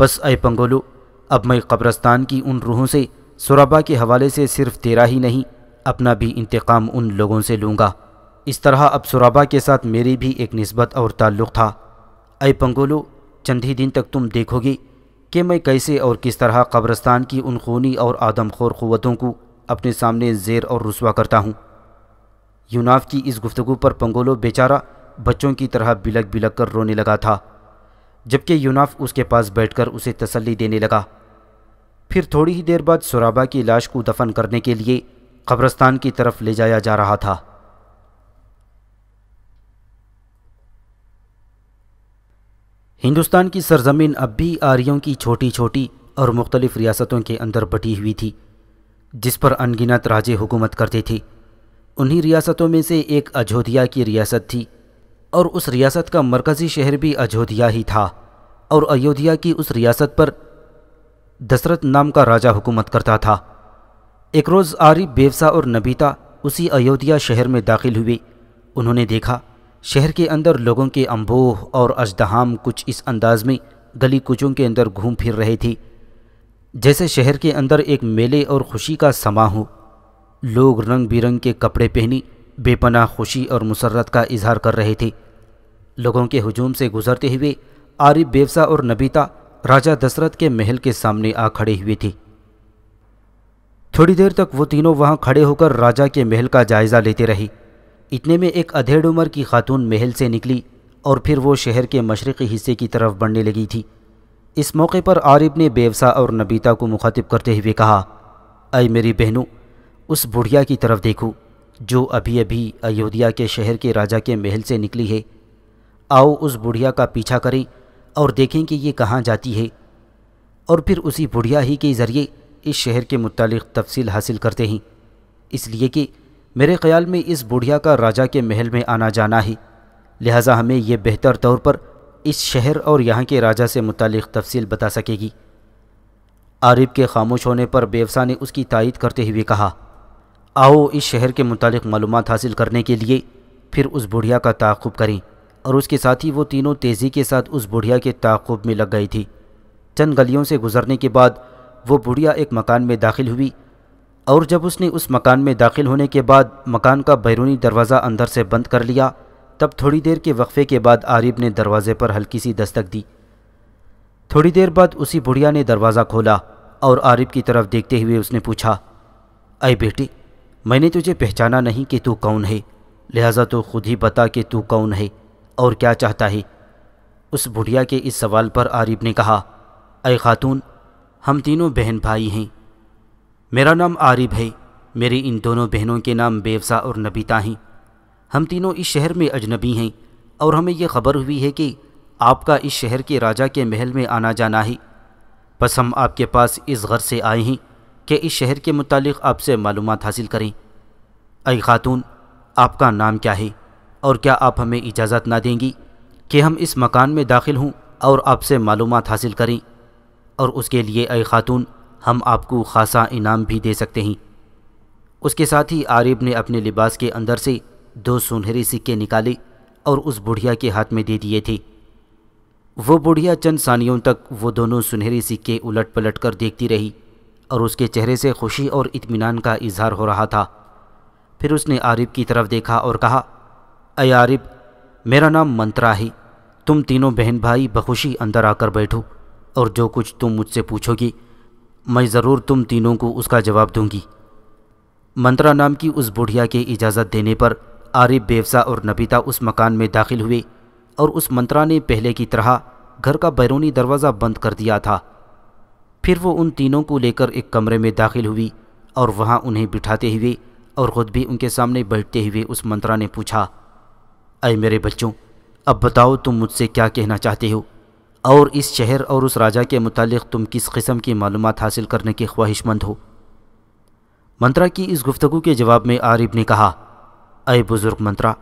बस अय पंगोलो अब मैं कब्रस्तान की उन रूहों से सुरबा के हवाले से सिर्फ तेरा ही नहीं अपना भी इंतकाम उन लोगों से लूँगा इस तरह अब सुरबा के साथ मेरी भी एक नस्बत और ताल्लुक़ था अय पंगोलो चंद ही दिन तक तुम देखोगे कि मैं कैसे और किस तरह कब्रस्तान की उन खूनी और आदमखोर क़वतों को अपने सामने जेर और रसवा करता हूँ यूनाफ की इस गुफ्तु पर पंगोलो बेचारा बच्चों की तरह बिलक बिलक कर रोने लगा था जबकि यूनाफ उसके पास बैठकर उसे तसल्ली देने लगा फिर थोड़ी ही देर बाद सुराबा की लाश को दफन करने के लिए कब्रस्तान की तरफ ले जाया जा रहा था हिंदुस्तान की सरजमीन अब भी आर्यों की छोटी छोटी और मुख्तलिफ रियासतों के अंदर बटी हुई थी जिस पर अनगिनत राजे हुकूमत करते थे उन्हीं रियासतों में से एक अयोध्या की रियासत थी और उस रियासत का मरकज़ी शहर भी अयोध्या ही था और अयोध्या की उस रियासत पर दशरथ नाम का राजा हुकूमत करता था एक रोज़ आरिफ बेवसा और नबीता उसी अयोध्या शहर में दाखिल हुए उन्होंने देखा शहर के अंदर लोगों के अम्बोह और अजदहाम कुछ इस अंदाज में गली कुचों के अंदर घूम फिर रहे थे जैसे शहर के अंदर एक मेले और खुशी का समा हो लोग रंग बिरंग के कपड़े पहनी बेपनाह खुशी और मुसरत का इजहार कर रहे थे लोगों के हजूम से गुजरते हुए आरिफ बेवसा और नबीता राजा दशरथ के महल के सामने आ खड़े हुए थे थोड़ी देर तक वो तीनों वहाँ खड़े होकर राजा के महल का जायज़ा लेते रहे इतने में एक अधेड़ उम्र की खातून महल से निकली और फिर वो शहर के मशरक़ी हिस्से की तरफ बढ़ने लगी थी इस मौके पर आरिफ ने बेवसा और नबीता को मुखातिब करते हुए कहा अय मेरी बहनों उस बुढ़िया की तरफ देखूँ जो अभी अभी अयोध्या के शहर के राजा के महल से निकली है आओ उस बुढ़िया का पीछा करें और देखें कि ये कहाँ जाती है और फिर उसी बुढ़िया ही के ज़रिए इस शहर के मुतल तफसील हासिल करते हैं इसलिए कि मेरे ख़्याल में इस बुढ़िया का राजा के महल में आना जाना है लिहाजा हमें यह बेहतर तौर पर इस शहर और यहाँ के राजा से मुतल तफसील बता सकेगी आरिफ के खामोश होने पर बेवसा ने उसकी तायद करते हुए कहा आओ इस शहर के मुतालिक मालूम हासिल करने के लिए फिर उस बुढ़िया का ताकुब करें और उसके साथ ही वो तीनों तेज़ी के साथ उस बुढ़िया के ताकुब में लग गई थी चंद गलियों से गुजरने के बाद वो बुढ़िया एक मकान में दाखिल हुई और जब उसने उस मकान में दाखिल होने के बाद मकान का बैरूनी दरवाज़ा अंदर से बंद कर लिया तब थोड़ी देर के वक्फ़े के बाद आरिब ने दरवाज़े पर हल्की सी दस्तक दी थोड़ी देर बाद उसी बुढ़िया ने दरवाज़ा खोला और आरिब की तरफ़ देखते हुए उसने पूछा अय बेटी मैंने तुझे पहचाना नहीं कि तू कौन है लिहाजा तो खुद ही बता कि तू कौन है और क्या चाहता है उस बुढ़िया के इस सवाल पर आरिफ ने कहा अय ख़ातून हम तीनों बहन भाई हैं मेरा नाम आरिफ है मेरी इन दोनों बहनों के नाम बेवसा और नबीता हैं हम तीनों इस शहर में अजनबी हैं और हमें यह खबर हुई है कि आपका इस शहर के राजा के महल में आना जाना है बस हम आपके पास इस घर से आए हैं कि इस शहर के मुतालिक आपसे मालूम हासिल करें अई खातून आपका नाम क्या है और क्या आप हमें इजाज़त ना देंगी कि हम इस मकान में दाखिल हों और आपसे मालूम हासिल करें और उसके लिए अय खातून हम आपको खासा इनाम भी दे सकते हैं उसके साथ ही आरिब ने अपने लिबास के अंदर से दो सुनहरे सिक्के निकाले और उस बुढ़िया के हाथ में दे दिए थे वो बुढ़िया चंद सानियों तक वो दोनों सुनहरे सिक्के उलट पलट कर देखती रही और उसके चेहरे से खुशी और इत्मीनान का इजहार हो रहा था फिर उसने आरिफ की तरफ देखा और कहा अय आरिफ मेरा नाम मंत्रा ही तुम तीनों बहन भाई बखुशी अंदर आकर बैठो और जो कुछ तुम मुझसे पूछोगी मैं ज़रूर तुम तीनों को उसका जवाब दूंगी मंत्रा नाम की उस बुढ़िया के इजाज़त देने पर आरिफ बेवसा और नबीता उस मकान में दाखिल हुए और उस मंत्रा ने पहले की तरह घर का बैरूनी दरवाज़ा बंद कर दिया था फिर वो उन तीनों को लेकर एक कमरे में दाखिल हुई और वहाँ उन्हें बिठाते हुए और ख़ुद भी उनके सामने बैठते हुए उस मंत्रा ने पूछा अय मेरे बच्चों अब बताओ तुम मुझसे क्या कहना चाहते हो और इस शहर और उस राजा के मुतालिक तुम किस किस्म की मालूम हासिल करने की ख्वाहिशमंद हो मंत्रा की इस गुफ्तगु के जवाब में आरिब ने कहा अय बुज़ुर्ग मंत्रा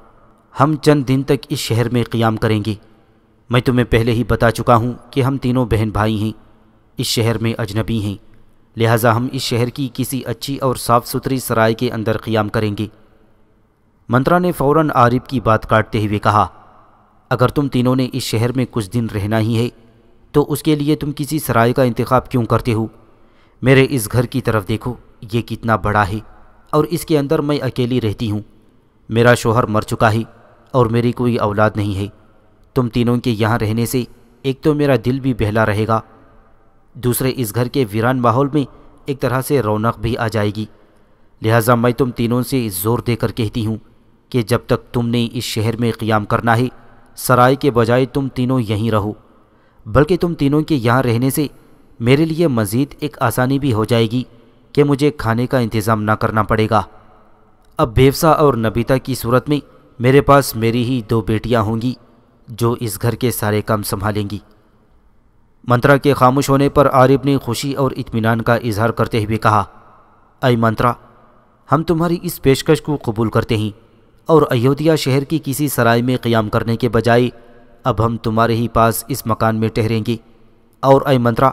हम चंद दिन तक इस शहर में क़ियाम करेंगे मैं तुम्हें पहले ही बता चुका हूँ कि हम तीनों बहन भाई हैं इस शहर में अजनबी हैं लिहाजा हम इस शहर की किसी अच्छी और साफ़ सुथरी सराय के अंदर क़ियाम करेंगे मंत्रा ने फ़ौर आरिफ की बात काटते हुए कहा अगर तुम तीनों ने इस शहर में कुछ दिन रहना ही है तो उसके लिए तुम किसी सराय का इंतखब क्यों करते हो मेरे इस घर की तरफ देखो ये कितना बड़ा है और इसके अंदर मैं अकेली रहती हूँ मेरा शोहर मर चुका है और मेरी कोई औलाद नहीं है तुम तीनों के यहाँ रहने से एक तो मेरा दिल भी बहला रहेगा दूसरे इस घर के वीरान माहौल में एक तरह से रौनक भी आ जाएगी लिहाजा मैं तुम तीनों से ज़ोर देकर कहती हूँ कि जब तक तुमने इस शहर में क्याम करना है सराय के बजाय तुम तीनों यहीं रहो बल्कि तुम तीनों के यहाँ रहने से मेरे लिए मज़ीद एक आसानी भी हो जाएगी कि मुझे खाने का इंतज़ाम ना करना पड़ेगा अब बेवसा और नबीता की सूरत में मेरे पास मेरी ही दो बेटियाँ होंगी जो इस घर के सारे काम संभालेंगी मंत्रा के खामोश होने पर आरिफ ने खुशी और इत्मीनान का इजहार करते हुए कहा अय मंत्रा हम तुम्हारी इस पेशकश को कबूल करते हैं और अयोध्या शहर की किसी सराय में क़याम करने के बजाय अब हम तुम्हारे ही पास इस मकान में ठहरेंगे और अय मंत्रा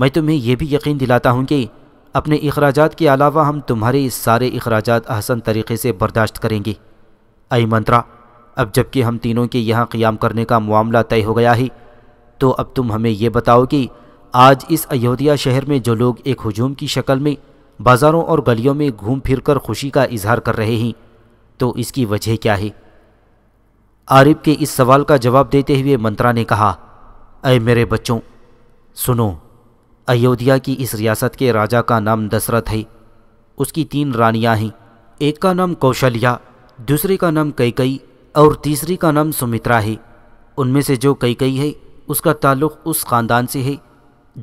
मैं तुम्हें यह भी यकीन दिलाता हूँ कि अपने अखराज के अलावा हम तुम्हारे सारे अखराज आसन तरीके से बर्दाश्त करेंगे अय मंत्रा अब जबकि हम तीनों के यहाँ क़्याम करने का मामला तय हो गया है तो अब तुम हमें यह बताओ कि आज इस अयोध्या शहर में जो लोग एक हजूम की शक्ल में बाज़ारों और गलियों में घूम फिर कर खुशी का इजहार कर रहे हैं तो इसकी वजह क्या है आरिफ के इस सवाल का जवाब देते हुए मंत्रा ने कहा अय मेरे बच्चों सुनो अयोध्या की इस रियासत के राजा का नाम दशरथ है उसकी तीन रानियां हैं एक का नाम कौशल्या दूसरे का नाम कैकई और तीसरी का नाम सुमित्रा है उनमें से जो कैकई है उसका ताल्लुक़ उस ख़ानदान से है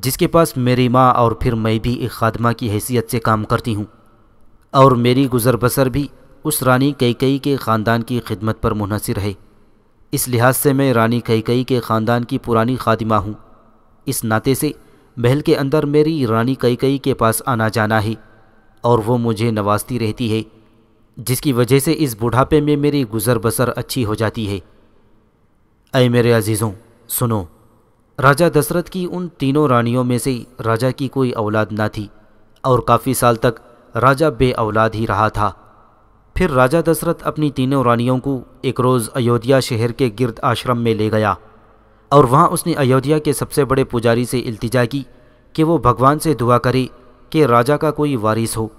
जिसके पास मेरी माँ और फिर मैं भी एक खादमा की हैसियत से काम करती हूँ और मेरी गुज़र बसर भी उस रानी कई के ख़ानदान की खिदमत पर मुनसर है इस लिहाज से मैं रानी कई के ख़ानदान की पुरानी खादिमा हूँ इस नाते से महल के अंदर मेरी रानी कई के पास आना जाना है और वो मुझे नवाजती रहती है जिसकी वजह से इस बुढ़ापे में मेरी गुज़र बसर अच्छी हो जाती है अय मेरे अजीज़ों सुनो राजा दशरथ की उन तीनों रानियों में से राजा की कोई औलाद ना थी और काफ़ी साल तक राजा बे औलाद ही रहा था फिर राजा दशरथ अपनी तीनों रानियों को एक रोज़ अयोध्या शहर के गिरद आश्रम में ले गया और वहाँ उसने अयोध्या के सबसे बड़े पुजारी से इल्तिजा की कि वो भगवान से दुआ करे कि राजा का कोई वारिस हो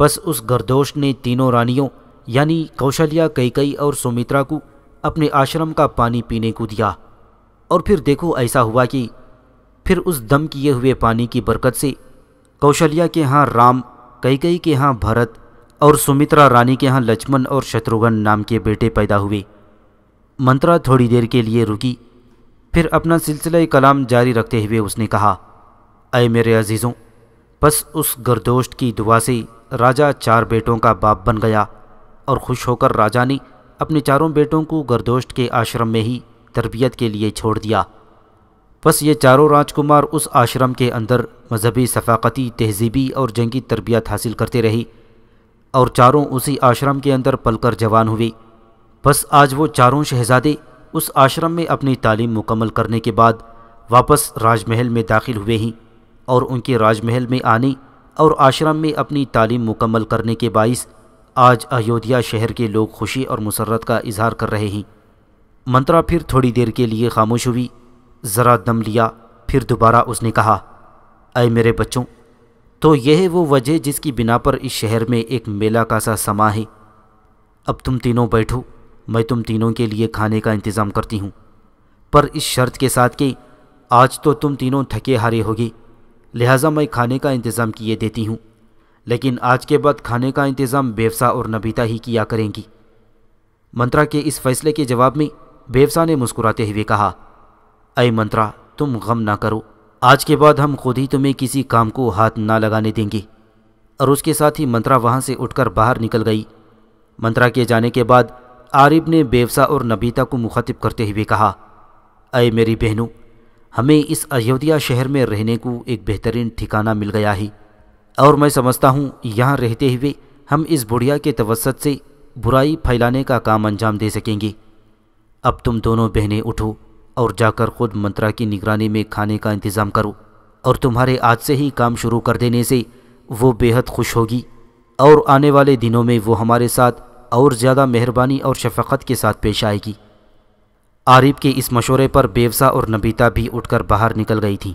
बस उस गर्दोश ने तीनों रानियों यानी कौशल्या कैकई और सुमित्रा को अपने आश्रम का पानी पीने को दिया और फिर देखो ऐसा हुआ कि फिर उस दम किए हुए पानी की बरकत से कौशल्या के यहाँ राम कई कई के यहाँ भरत और सुमित्रा रानी के यहाँ लक्ष्मण और शत्रुघ्न नाम के बेटे पैदा हुए मंत्रा थोड़ी देर के लिए रुकी फिर अपना सिलसिला कलाम जारी रखते हुए उसने कहा अय मेरे अजीज़ों बस उस गर्दोश्त की दुआ से राजा चार बेटों का बाप बन गया और खुश होकर राजा ने अपने चारों बेटों को गर्दोश्त के आश्रम में ही तरबियत के लिए छोड़ दिया बस ये चारों राजकुमार उस आश्रम के अंदर मजहबी सफ़ाकती तहजीबी और जंगी तरबियत हासिल करते रही और चारों उसी आश्रम के अंदर पलकर जवान हुए बस आज वो चारों शहजादे उस आश्रम में अपनी तालीम मुकम्मल करने के बाद वापस राजमहल में दाखिल हुए हैं और उनके राजमहल में आने और आश्रम में अपनी तालीम मुकम्मल करने के बाईस आज अयोध्या शहर के लोग खुशी और मुसरत का इजहार कर रहे हैं मंत्रा फिर थोड़ी देर के लिए खामोश हुई ज़रा दम लिया फिर दोबारा उसने कहा अय मेरे बच्चों तो यह वो वजह जिसकी बिना पर इस शहर में एक मेला का सा समा है अब तुम तीनों बैठो मैं तुम तीनों के लिए खाने का इंतज़ाम करती हूँ पर इस शर्त के साथ कि आज तो तुम तीनों थके हारे होगी लिहाजा मैं खाने का इंतज़ाम किए देती हूँ लेकिन आज के बाद खाने का इंतज़ाम बेवसा और नबीता ही किया करेंगी मंत्रा के इस फैसले के जवाब में बेवसा ने मुस्कुराते हुए कहा अय मंत्रा तुम गम ना करो आज के बाद हम खुद ही तुम्हें किसी काम को हाथ ना लगाने देंगे और उसके साथ ही मंत्रा वहाँ से उठकर बाहर निकल गई मंत्रा के जाने के बाद आरिब ने बेवसा और नबीता को मुखातिब करते हुए कहा अय मेरी बहनों हमें इस अयोध्या शहर में रहने को एक बेहतरीन ठिकाना मिल गया है और मैं समझता हूँ यहाँ रहते हुए हम इस बुढ़िया के तवसत से बुराई फैलाने का काम अंजाम दे सकेंगे अब तुम दोनों बहनें उठो और जाकर खुद मंत्रा की निगरानी में खाने का इंतज़ाम करो और तुम्हारे आज से ही काम शुरू कर देने से वो बेहद खुश होगी और आने वाले दिनों में वो हमारे साथ और ज़्यादा मेहरबानी और शफक़त के साथ पेश आएगी आरिफ के इस मशोरे पर बेवसा और नबीता भी उठकर बाहर निकल गई थीं